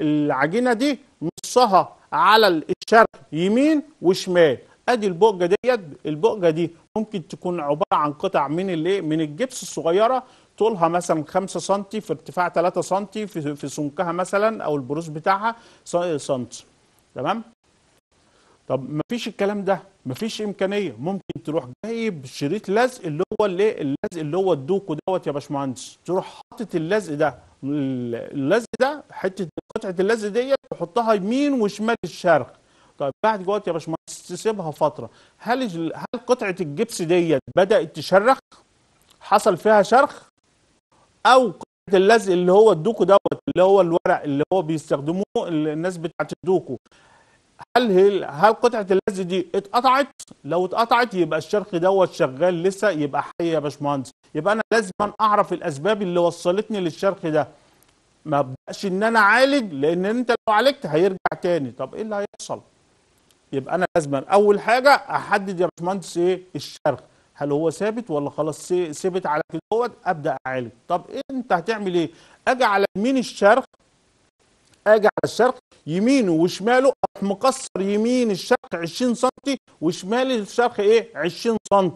العجينه دي نصها على الشرخ يمين وشمال ادي البقجه ديت البقجه دي ممكن تكون عباره عن قطع من الايه من الجبس الصغيره طولها مثلا 5 سم في ارتفاع 3 سم في, في سمكها مثلا او البروز بتاعها سم تمام طب ما فيش الكلام ده ما فيش امكانيه ممكن تروح جايب شريط لزق اللي هو الايه اللزق اللي هو الدوكو دوت يا باشمهندس تروح حاطط اللزق ده اللزق ده حته قطعه اللزق ديت تحطها يمين وشمال الشرق طيب بعد جوات يا باشمهندس تسيبها فتره هل هل قطعه الجبس ديت بدات تشرخ حصل فيها شرخ او قطعه اللزق اللي هو الدوكو دوت اللي هو الورق اللي هو بيستخدموه الناس بتاعه الدوكو هل هل, هل قطعه اللزق دي اتقطعت لو اتقطعت يبقى الشرخ دوت شغال لسه يبقى حي يا باشمهندس يبقى انا لازم اعرف الاسباب اللي وصلتني للشرخ ده ما ابداش ان انا اعالج لان انت لو عالجت هيرجع تاني طب ايه اللي هيحصل يبقى انا لازم اول حاجه احدد يا باشمهندس ايه الشرخ هل هو ثابت ولا خلاص ثبت على كده دوت ابدا اعالج طب إيه انت هتعمل ايه اجي على يمين الشرخ اجي على الشرخ يمينه وشماله اروح مكسر يمين الشرخ 20 سم وشمال الشرخ ايه 20 سم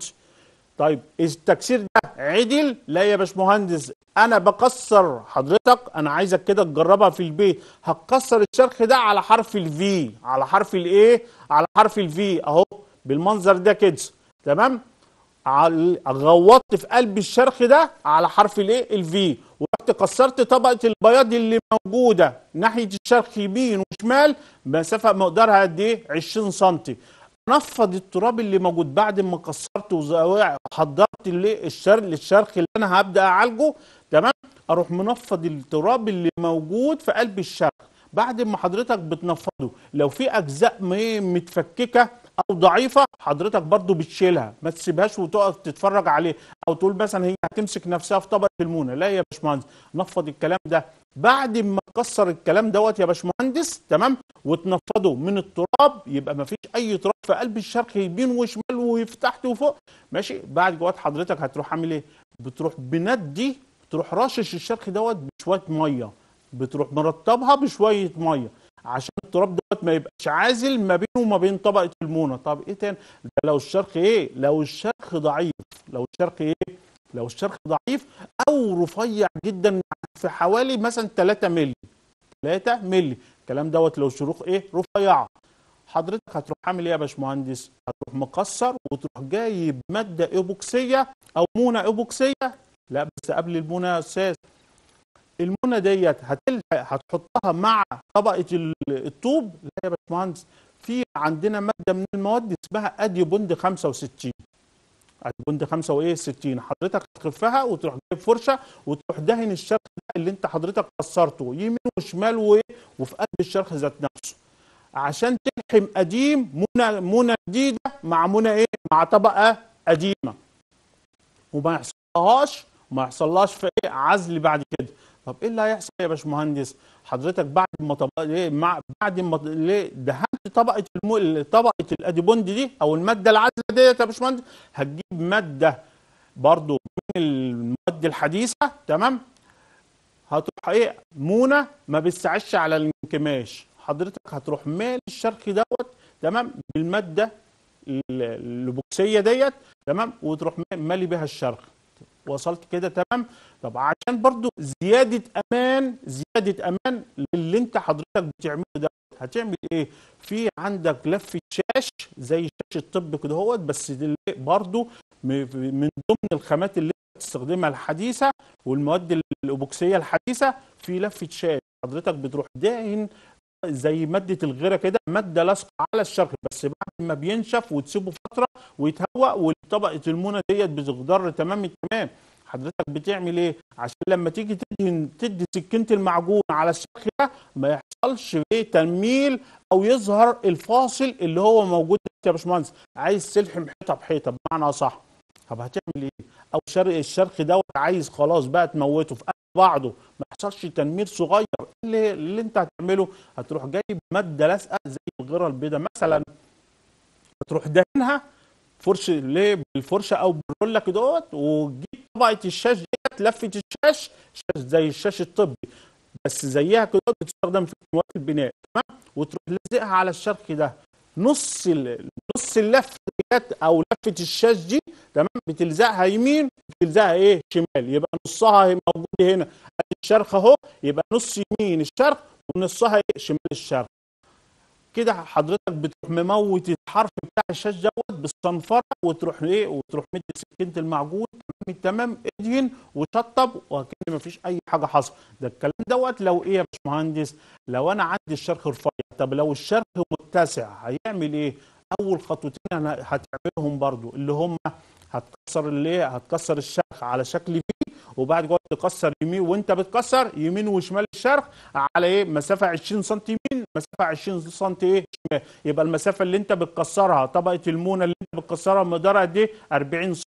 طيب التكسير ده عدل لا يا باشمهندس انا بكسر حضرتك انا عايزك كده تجربها في البيت هتكسر الشرخ ده على حرف الفي على حرف الايه على حرف الفي اهو بالمنظر ده كده تمام غوطت في قلب الشرخ ده على حرف الايه الفي ورحت كسرت طبقه البياض اللي موجوده ناحيه الشرخ يمين وشمال مسافه مقدارها قد ايه 20 سم نفض التراب اللي موجود بعد ما كسرته وحضرت الشرق للشرق اللي انا هبدا اعالجه تمام اروح منفض التراب اللي موجود في قلب الشرخ بعد ما حضرتك بتنفضه لو في اجزاء متفككه او ضعيفه حضرتك برضو بتشيلها ما تسيبهاش وتقف تتفرج عليه او تقول مثلا هي هتمسك نفسها في طبقه المونه لا يا باشمهندس نفض الكلام ده بعد ما كسر الكلام دوت يا باشمهندس تمام وتنفضه من التراب يبقى ما فيش اي تراب في قلب الشرخ يمين وشمال ويفتحت وفوق ماشي بعد جوات حضرتك هتروح عامل ايه بتروح بندي بتروح رشش الشرخ دوت بشويه ميه بتروح مرطبها بشويه ميه عشان التراب دوت ما يبقاش عازل ما بينه وما بين طبقه المونه طب ايه تاني ده لو الشرخ ايه لو الشرخ ضعيف لو الشرخ ايه لو الشرخ ضعيف او رفيع جدا في حوالي مثلا 3 مللي 3 مللي الكلام دوت لو الشروخ ايه رفيعه حضرتك هتروح عامل ايه يا باشمهندس هتروح مكسر وتروح جايب ماده ايبوكسيه او مونه ايبوكسيه لا بس قبل المونه يا استاذ المونه ديت هتلحق هتحطها مع طبقه الطوب لا يا باشمهندس في عندنا ماده من المواد اسمها اديوبوند 65 البند 65 حضرتك تخفها وتروح جايب فرشه وتروح دهن الشرخ ده اللي انت حضرتك كسرته يمين وشمال وايه وفي قلب الشرخ ذات نفسه عشان تلحم قديم منى منى جديده مع منى ايه مع طبقه قديمه وما يحصلهاش ما يحصلهاش في ايه عزل بعد كده طب ايه اللي هيحصل يا باشمهندس حضرتك بعد ما طب... ليه مع بعد ما ليه دهنت طبقه الم... طبقه الاديبوند دي او الماده العازله ديت يا باشمهندس هتجيب ماده برضو من المواد الحديثه تمام هتروح ايه مونه ما بتسعش على الانكماش حضرتك هتروح مال الشرخ دوت تمام بالماده البوكسيه ديت تمام وتروح مالي بيها الشرخ وصلت كده تمام طب عشان برضو زياده امان زياده امان للي انت حضرتك بتعمله ده هتعمل ايه في عندك لف شاش زي شاش الطب كده هوت بس برضو من ضمن الخامات اللي بتستخدمها الحديثه والمواد الابوكسيه الحديثه في لفه شاش حضرتك بتروح داهن زي ماده الغيره كده ماده لاصقه على الشرخ بس بعد ما بينشف وتسيبه فتره ويتهوى وطبقه المونه ديت بتخضر تمام التمام حضرتك بتعمل ايه عشان لما تيجي تدهن تدي سكينه المعجون على الشرخ ده ما يحصلش ايه تنميل او يظهر الفاصل اللي هو موجود يا باشمهندس عايز تلحم حيطه بحيطه بمعنى صح طب هتعمل ايه او شرق الشرخ دوت عايز خلاص بقى تموته في بعضه ما حصلش تنمير صغير اللي, اللي انت هتعمله هتروح جايب ماده لاصقه زي الغيره البيضاء مثلا هتروح دهنها فرش ليه بالفرشه او بالروله دوت وتجيب طبقه الشاش ديت لفه الشاش شاش زي الشاش الطبي بس زيها كده بتستخدم في مواد البناء تمام وتروح لازقها على الشرخ ده نص نص اللفه او لفه الشاش دي تمام بتلزقها يمين بتلزقها ايه شمال يبقى نصها موجود هنا الشرخ اهو يبقى نص يمين الشرخ ونصها ايه شمال الشرخ كده حضرتك بتروح مموت الحرف بتاع الشاش دوت بالصنفره وتروح ايه وتروح مد سكينه المعجون تمام تمام ادهن وشطب وكأن ما فيش اي حاجه حصل ده الكلام دوت لو ايه يا باشمهندس لو انا عندي الشرخ رفيع طب لو الشرخ متسعه هيعمل ايه اول خطوتين هتعملهم برضو اللي هم هتكسر اللي هتكسر الشرخ على شكل في وبعد كده تكسر يمين وانت بتكسر يمين وشمال الشرخ على ايه مسافه 20 سم يمين مسافه 20 سم ايه شمال يبقى المسافه اللي انت بتكسرها طبقه المونه اللي انت بتكسرها مقدارها قد ايه 40 سم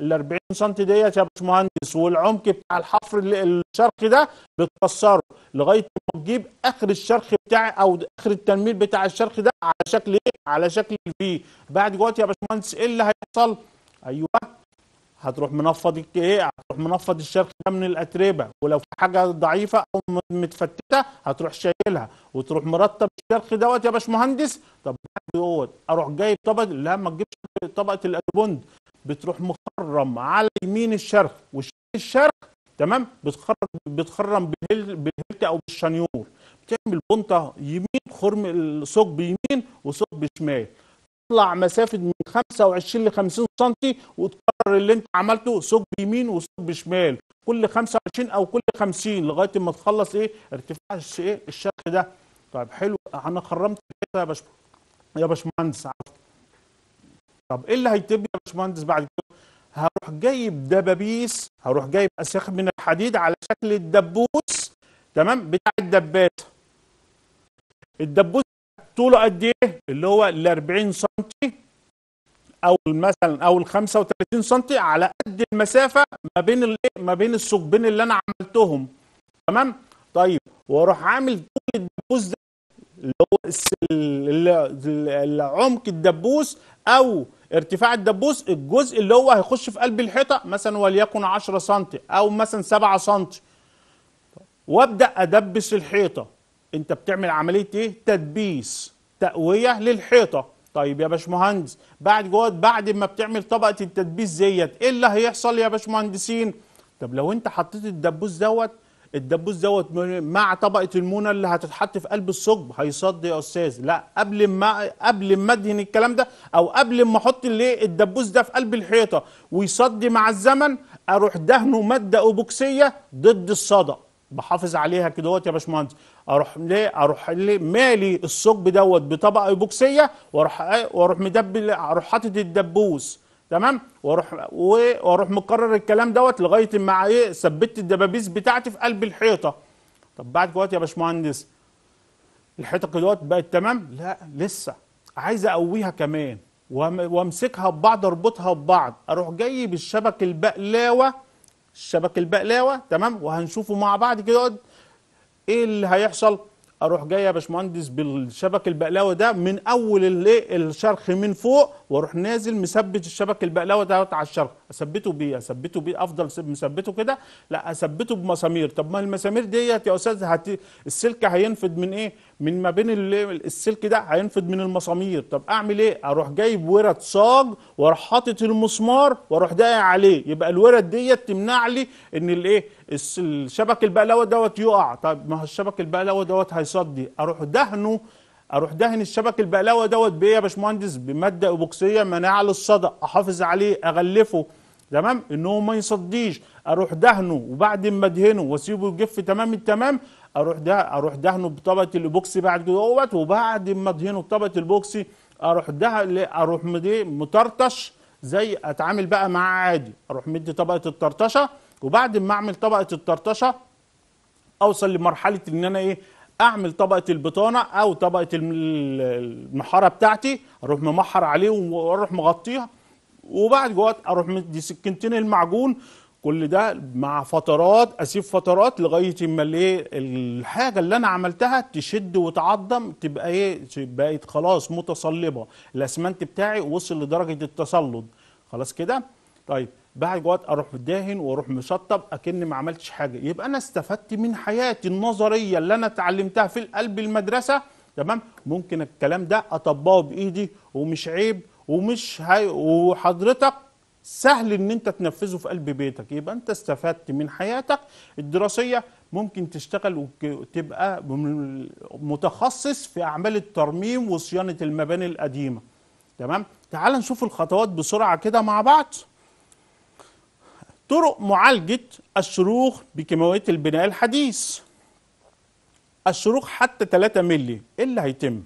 ال 40 سم ديت يا باشمهندس والعمق بتاع الحفر الشرخ ده بتكسره لغايه ما تجيب اخر الشرخ بتاع او اخر التنميل بتاع الشرخ ده على شكل ايه؟ على شكل في بعد دلوقتي يا باشمهندس ايه اللي هيحصل؟ ايوه هتروح منفض ايه؟ هتروح منفض الشرخ ده من الاتربه ولو في حاجه ضعيفه او متفتته هتروح شايلها وتروح مرتب الشرخ دوت يا باشمهندس طب بعد دوت اروح جايب طبق لا ما تجيبش طبقه الالبوند بتروح مخرم على يمين الشرق وشمال الشرق تمام بتخرم بتخرم بالهلك او بالشنيور بتعمل بنطه يمين خرم ثقب يمين وثقب شمال تطلع مسافه من 25 ل 50 سم وتكرر اللي انت عملته ثقب يمين وثقب شمال كل 25 او كل 50 لغايه ما تخلص ايه ارتفاع ايه الشرق ده طيب حلو انا خرمت كده يا باشمهندس يا باشمهندس على طب ايه اللي هيتم يا باشمهندس بعد كده؟ هروح جايب دبابيس هروح جايب اسياخ من الحديد على شكل الدبوس تمام بتاع الدباسه الدبوس طوله قد ايه؟ اللي هو ال 40 سم او مثلا او ال 35 سم على قد المسافه ما بين الايه؟ ما بين الثقبين اللي انا عملتهم تمام؟ طيب واروح عامل طول الدبوس ده اللي هو العمق الدبوس او ارتفاع الدبوس الجزء اللي هو هيخش في قلب الحيطه مثلا وليكن 10 سم او مثلا 7 سم وابدا ادبس الحيطه انت بتعمل عمليه ايه تدبيس تقويه للحيطه طيب يا باشمهندس بعد جوه بعد ما بتعمل طبقه التدبيس ديت ايه اللي هيحصل يا باشمهندسين طب لو انت حطيت الدبوس دوت الدبوس دوت مع طبقه المونه اللي هتتحط في قلب الثقب هيصد يا استاذ لا قبل ما قبل ما ادهن الكلام ده او قبل ما احط الايه الدبوس ده في قلب الحيطه ويصد مع الزمن اروح دهنه ماده اوبوكسيه ضد الصدى بحافظ عليها كدهوت يا باشمهندس اروح ليه اروح ليه مالي الثقب دوت بطبقه ايبوكسيه واروح واروح مدبل اروح حاطط الدبوس تمام واروح واروح مكرر الكلام دوت لغايه ما ايه ثبت الدبابيس بتاعتي في قلب الحيطه طب بعد كده يا باشمهندس الحيطه دوت بقت تمام لا لسه عايز اقويها كمان وامسكها ببعض اربطها ببعض اروح جاي بالشبك البقلاوه الشبك البقلاوه تمام وهنشوفه مع بعض كده ايه اللي هيحصل اروح جاي يا باشمهندس بالشبك البقلاوه ده من اول الايه الشرخ من فوق واروح نازل مثبت الشبك البقلاوه ده على الشرق اثبته بيه اثبته بيه افضل مثبته كده لا اثبته بمسامير طب ما المسامير ديت يا استاذ هت... السلك هينفد من ايه من ما بين السلك ده هينفد من المسامير طب اعمل ايه اروح جايب ورد صاج واروح حاطط المسمار واروح داقع عليه يبقى الورد ديت تمنع لي ان الايه الشبك البقلاوه دوت يقع طب ما هو الشبك البقلاوه دوت هيصدي اروح دهنه اروح دهن الشبك البقلاوه دوت بايه يا باشمهندس بماده ايبوكسيه مناعه للصدى احافظ عليه اغلفه تمام ان هو ما يصديش اروح دهنه وبعد ما ادهنه واسيبه يجف تمام التمام اروح ده اروح دهنه بطبقه الايبوكسي بعد دوت وبعد ما ادهنه بطبقه البوكسي اروح ده اروح إيه؟ مطرطش زي اتعامل بقى معاه عادي اروح مدي طبقه الطرطشه وبعد ما اعمل طبقه الطرطشه اوصل لمرحله ان انا ايه اعمل طبقه البطانه او طبقه المحاره بتاعتي اروح ممحر عليه واروح مغطيها وبعد جوات اروح مدي سكنتين المعجون كل ده مع فترات اسيب فترات لغايه اما الايه الحاجه اللي انا عملتها تشد وتعظم تبقى ايه بقت خلاص متصلبه الاسمنت بتاعي وصل لدرجه التصلد خلاص كده طيب بعد جوات اروح داهن واروح مشطب اكن ما عملتش حاجه يبقى انا استفدت من حياتي النظريه اللي انا اتعلمتها في قلب المدرسه تمام ممكن الكلام ده اطبقه بايدي ومش عيب ومش هي وحضرتك سهل ان انت تنفذه في قلب بيتك يبقى انت استفدت من حياتك الدراسيه ممكن تشتغل وتبقى متخصص في اعمال الترميم وصيانه المباني القديمه تمام تعال نشوف الخطوات بسرعه كده مع بعض طرق معالجة الشروخ بكيماوية البناء الحديث الشروخ حتى 3 مللي إيه اللي هيتم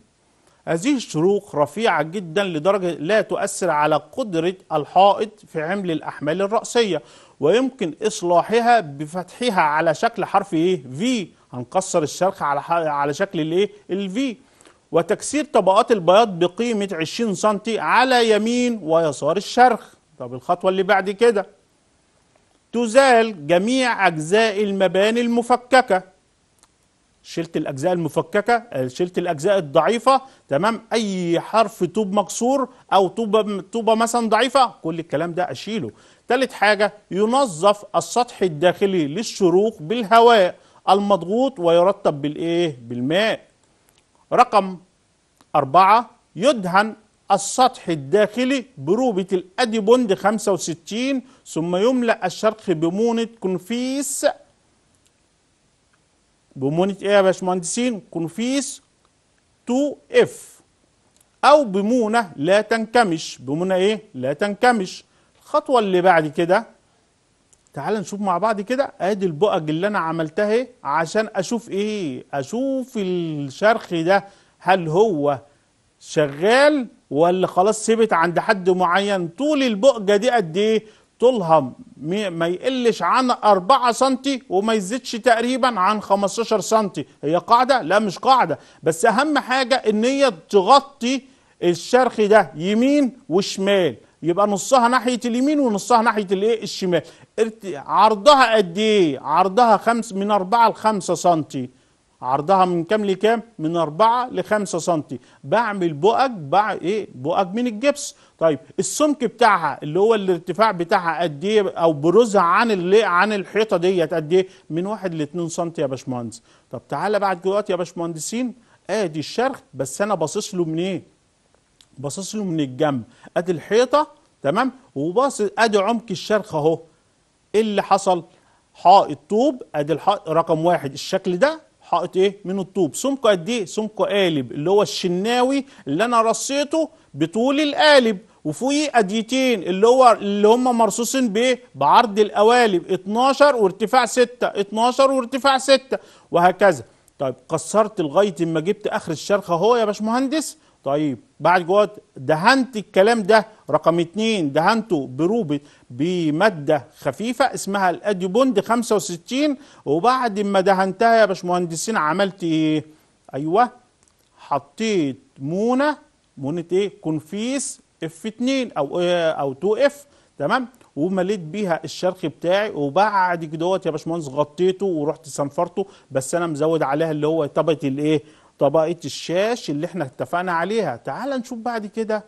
هذه الشروخ رفيعة جدا لدرجة لا تؤثر على قدرة الحائط في عمل الأحمال الرأسية ويمكن إصلاحها بفتحها على شكل حرف إيه؟ في هنكسر الشرخ على على شكل الإيه؟ الفي وتكسير طبقات البياض بقيمة 20 سنتي على يمين ويسار الشرخ طب الخطوة اللي بعد كده تزال جميع أجزاء المباني المفككة شلت الأجزاء المفككة آه، شلت الأجزاء الضعيفة تمام أي حرف طوب مكسور أو طوبة طوبة مثلا ضعيفة كل الكلام ده أشيله ثالث حاجة ينظف السطح الداخلي للشروخ بالهواء المضغوط ويرطب بالإيه؟ بالماء رقم أربعة يدهن السطح الداخلي بروبة الأديبوند 65 ثم يملأ الشرق بمونة كنفيس بمونة ايه يا باشمهندسين كنفيس 2 اف او بمونة لا تنكمش بمونة ايه لا تنكمش الخطوة اللي بعد كده تعال نشوف مع بعض كده ادي البؤج اللي انا عملتها ايه عشان اشوف ايه اشوف الشرخ ده هل هو شغال ولا خلاص ثبت عند حد معين طول البؤجه دي قد ايه طولها ما يقلش عن 4 سم وما يزيدش تقريبا عن 15 سم هي قاعده لا مش قاعده بس اهم حاجه ان هي تغطي الشرخ ده يمين وشمال يبقى نصها ناحيه اليمين ونصها ناحيه الايه الشمال عرضها قد ايه عرضها خمس من 4 ل 5 سم عرضها من كام لكام من 4 ل 5 سم بعمل بؤج بع... ايه بؤج من الجبس طيب السمك بتاعها اللي هو الارتفاع بتاعها قد ايه او بروزها عن اللي عن الحيطه ديت قد ايه من 1 ل 2 سم يا باشمهندس طب تعالى بعد دلوقتي يا باشمهندسين ادي آه الشرخ بس انا باصص له منين إيه؟ باصص له من الجنب ادي الحيطه تمام وباصص ادي عمق الشرخ اهو ايه اللي حصل حائط طوب ادي الحائط رقم واحد الشكل ده حائط ايه من الطوب سمكه قد ايه سمكه قالب اللي هو الشناوي اللي انا رصيته بطول القالب وفوقيه اديتين اللي هو اللي هم مرصوصين بايه بعرض القوالب 12 وارتفاع 6 12 وارتفاع 6 وهكذا طيب قصرت لغايه ما جبت اخر الشرخه اهو يا باشمهندس طيب بعد جوات دهنت الكلام ده رقم اتنين دهنته بروبة بمادة خفيفة اسمها الاديوبوند 65 وبعد ما دهنتها يا باشمهندسين عملت ايه؟ أيوه حطيت مونة مونة ايه؟ كونفيس اف 2 او إيه او 2 اف تمام؟ ومليت بيها الشرخ بتاعي وبعد كده يا باشمهندس غطيته ورحت صنفرته بس انا مزود عليها اللي هو طبقه الايه؟ طبقة الشاش اللي احنا اتفقنا عليها تعال نشوف بعد كده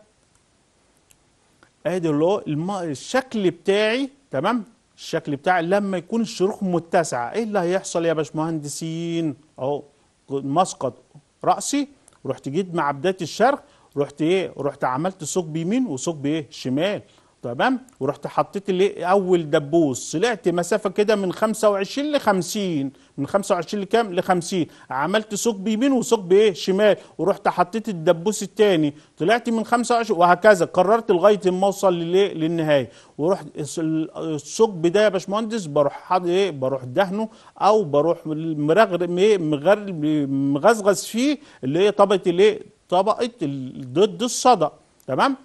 ادي اللي الشكل بتاعي تمام الشكل بتاعي لما يكون الشروخ متسعة ايه اللي هيحصل يا باشمهندسين اهو مسقط رأسي رحت جيت مع بداية الشرخ رحت ايه رحت عملت ثقب يمين وثقب ايه شمال تمام ورحت حطيت لي اول دبوس طلعت مسافه كده من 25 ل 50 من 25 لكام ل 50 عملت ثقب يمين وثقب ايه شمال ورحت حطيت الدبوس الثاني طلعت من 25 وهكذا كررت لغايه ما اوصل للايه للنهايه ورحت الثقب ده يا باشمهندس بروح حاط ايه بروح دهنه او بروح مرغرم ايه مغزغز فيه اللي هي طبقه الايه طبقه ضد الصدى تمام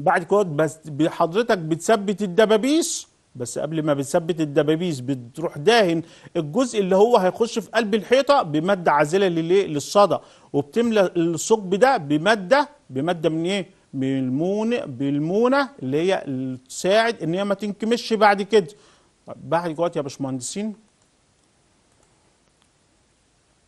بعد كده بس حضرتك بتثبت الدبابيس بس قبل ما بتثبت الدبابيس بتروح داهن الجزء اللي هو هيخش في قلب الحيطه بماده عازله للصدى وبتملى الثقب ده بماده بماده من ايه؟ بالمونه بالمونه اللي هي تساعد ان هي ما تنكمش بعد كده بعد كده يا باشمهندسين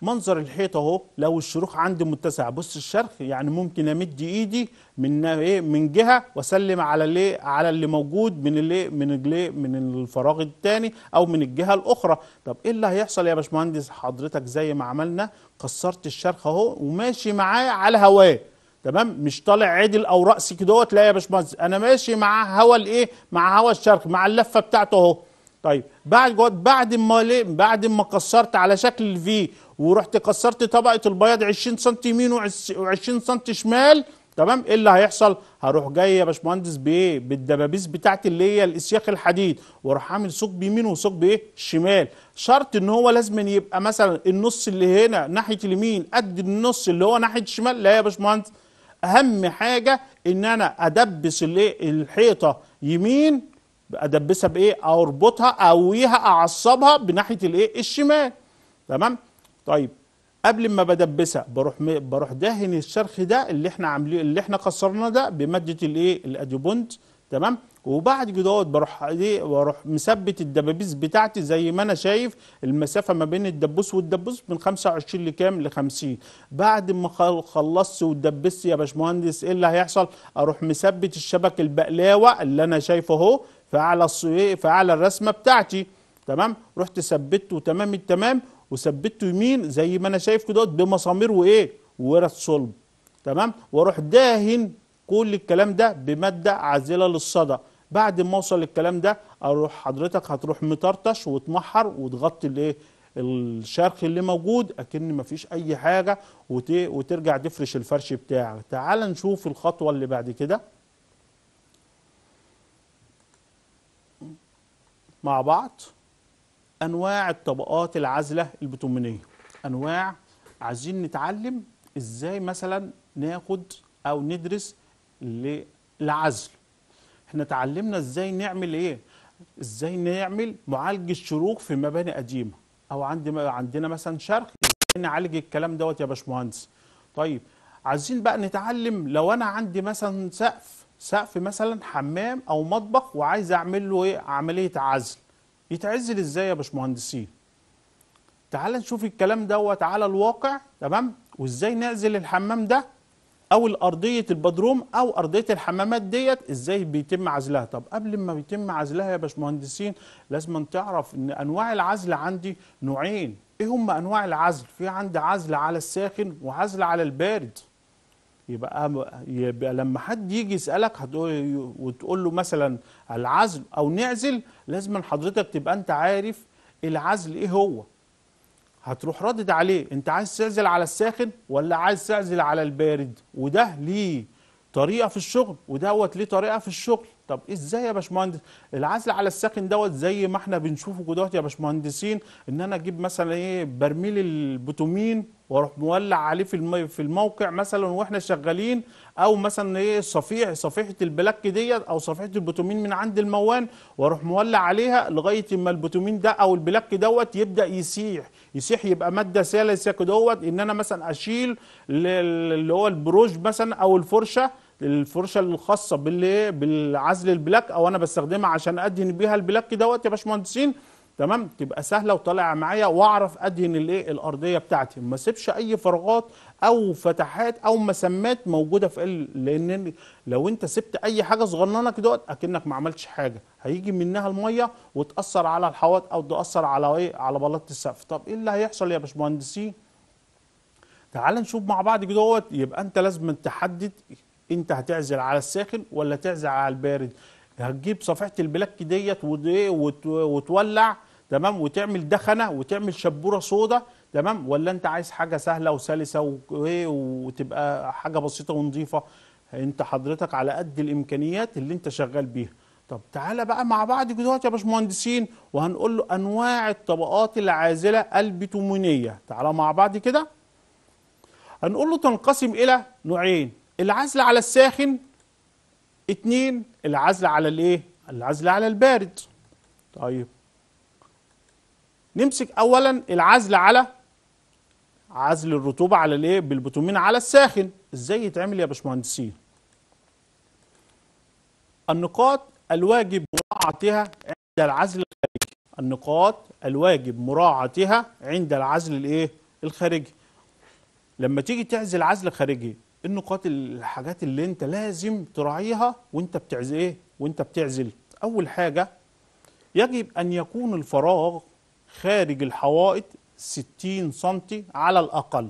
منظر الحيطه اهو لو الشروخ عندي متسعه بص الشرخ يعني ممكن امد ايدي من ايه من جهه واسلم على الايه على اللي موجود من الايه من الايه من الفراغ الثاني او من الجهه الاخرى طب ايه اللي هيحصل يا باشمهندس حضرتك زي ما عملنا كسرت الشرخ اهو وماشي معاه على هواه تمام مش طالع عدل او راسي كده لا يا باشمهندس انا ماشي مع هوا الايه مع هوا الشرخ مع اللفه بتاعته اهو طيب بعد بعد ما ليه بعد ما كسرت على شكل الفي ورحت كسرت طبقه البياض 20 سم يمين و20 سم شمال تمام ايه اللي هيحصل هروح جاي يا باشمهندس بايه بالدبابيس بتاعتي اللي هي الاسياخ الحديد واروح عامل ثقب يمين وثقب ايه شمال شرط ان هو لازم يبقى مثلا النص اللي هنا ناحيه اليمين قد النص اللي هو ناحيه الشمال لا يا باشمهندس اهم حاجه ان انا ادبس الايه الحيطه يمين ادبسها بايه اربطها اويها اعصبها بناحيه الايه الشمال تمام طيب قبل ما بدبسها بروح بروح دهن الشرخ ده اللي احنا عاملين اللي احنا كسرناه ده بماده الايه الاديبونت تمام وبعد كده بروح ايه واروح مثبت الدبابيس بتاعتي زي ما انا شايف المسافه ما بين الدبوس والدبوس من 25 لكام ل 50 بعد ما خلصت ودبست يا باشمهندس ايه اللي هيحصل اروح مثبت الشبك البقلاوه اللي انا شايفه اهو في اعلى إيه؟ في اعلى الرسمه بتاعتي تمام رحت ثبته تمام التمام وثبته يمين زي ما انا شايف كده بمسامير وايه ورث صلب تمام واروح داهن كل الكلام ده بماده عازله للصدى بعد ما اوصل للكلام ده اروح حضرتك هتروح مطرطش وتمحر وتغطي الايه الشرخ اللي موجود اكن مفيش اي حاجه وترجع تفرش الفرش بتاعك تعال نشوف الخطوه اللي بعد كده مع بعض انواع الطبقات العازله البتومينيه انواع عايزين نتعلم ازاي مثلا ناخد او ندرس للعزل احنا اتعلمنا ازاي نعمل ايه ازاي نعمل معالج الشروخ في مباني قديمه او عند عندنا مثلا شرخ ازاي نعالج الكلام دوت يا باشمهندس طيب عايزين بقى نتعلم لو انا عندي مثلا سقف سقف مثلا حمام او مطبخ وعايز اعمل له ايه عمليه عزل يتعزل ازاي يا باشمهندسين تعال نشوف الكلام دوت على الواقع تمام وازاي نعزل الحمام ده او الارضيه البدروم او ارضيه الحمامات ديت ازاي بيتم عزلها طب قبل ما بيتم عزلها يا باشمهندسين لازم تعرف ان انواع العزل عندي نوعين ايه هم انواع العزل في عندي عزل على الساخن وعزل على البارد يبقى, يبقى لما حد يجي يسالك وتقول له مثلا العزل او نعزل لازم حضرتك تبقى انت عارف العزل ايه هو هتروح ردد عليه انت عايز تعزل على الساخن ولا عايز تعزل على البارد وده ليه طريقه في الشغل ودوت ليه طريقه في الشغل طب ازاي يا باشمهندس العزل على الساكن دوت زي ما احنا بنشوفه دلوقتي يا باشمهندسين ان انا اجيب مثلا ايه برميل البوتومين واروح مولع عليه في في الموقع مثلا واحنا شغالين او مثلا ايه صفيح صفيحه البلاك ديت او صفيحه البوتومين من عند الموان واروح مولع عليها لغايه اما البوتومين ده او البلاك دوت يبدا يسيح يسيح يبقى ماده سالسه دوت ان انا مثلا اشيل اللي هو البروج مثلا او الفرشه الفرشه الخاصه بالعزل البلاك او انا بستخدمها عشان ادهن بيها البلاك دوت يا باشمهندسين تمام تبقى سهله وطالعه معايا واعرف ادهن الايه الارضيه بتاعتي ما اسيبش اي فراغات او فتحات او مسمات موجوده في ال... لان لو انت سبت اي حاجه صغننه كده اكنك ما عملتش حاجه هيجي منها الميه وتاثر على الحوائط او تاثر على ايه على بلاط السقف طب ايه اللي هيحصل يا باشمهندسين تعال نشوف مع بعض كده يبقى انت لازم تحدد انت هتعزل على الساخن ولا تعزل على البارد هتجيب صفيحه البلاك ديت وتولع تمام وتعمل دخنه وتعمل شبوره سودا تمام ولا انت عايز حاجه سهله وسلسه وتبقى حاجه بسيطه ونظيفه انت حضرتك على قد الامكانيات اللي انت شغال بيها طب تعالى بقى مع بعض دلوقتي يا باشمهندسين وهنقول له انواع الطبقات العازله البتومينيه تعالى مع بعض كده هنقول له تنقسم الى نوعين العزل على الساخن اتنين العزل على الايه العزل على البارد طيب نمسك اولا العزل على عزل الرطوبه على الايه بالبتومين على الساخن ازاي يتعمل يا باشمهندسين النقاط الواجب مراعاتها عند العزل الخارجي النقاط الواجب مراعاتها عند العزل الايه الخارجي لما تيجي تعزل عزل خارجي النقاط الحاجات اللي انت لازم تراعيها وانت بتعزل ايه وانت بتعزل اول حاجه يجب ان يكون الفراغ خارج الحوائط 60 سم على الاقل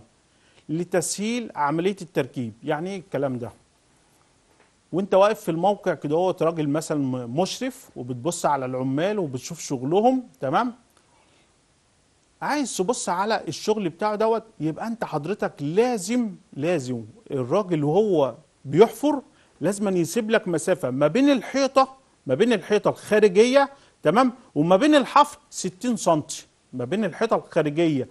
لتسهيل عمليه التركيب يعني ايه الكلام ده وانت واقف في الموقع كده هو راجل مثلا مشرف وبتبص على العمال وبتشوف شغلهم تمام عايز تبص على الشغل بتاعه دوت يبقى انت حضرتك لازم لازم الراجل وهو بيحفر لازم أن يسيب لك مسافة ما بين الحيطة ما بين الحيطة الخارجية تمام وما بين الحفر 60 سم ما بين الحيطة الخارجية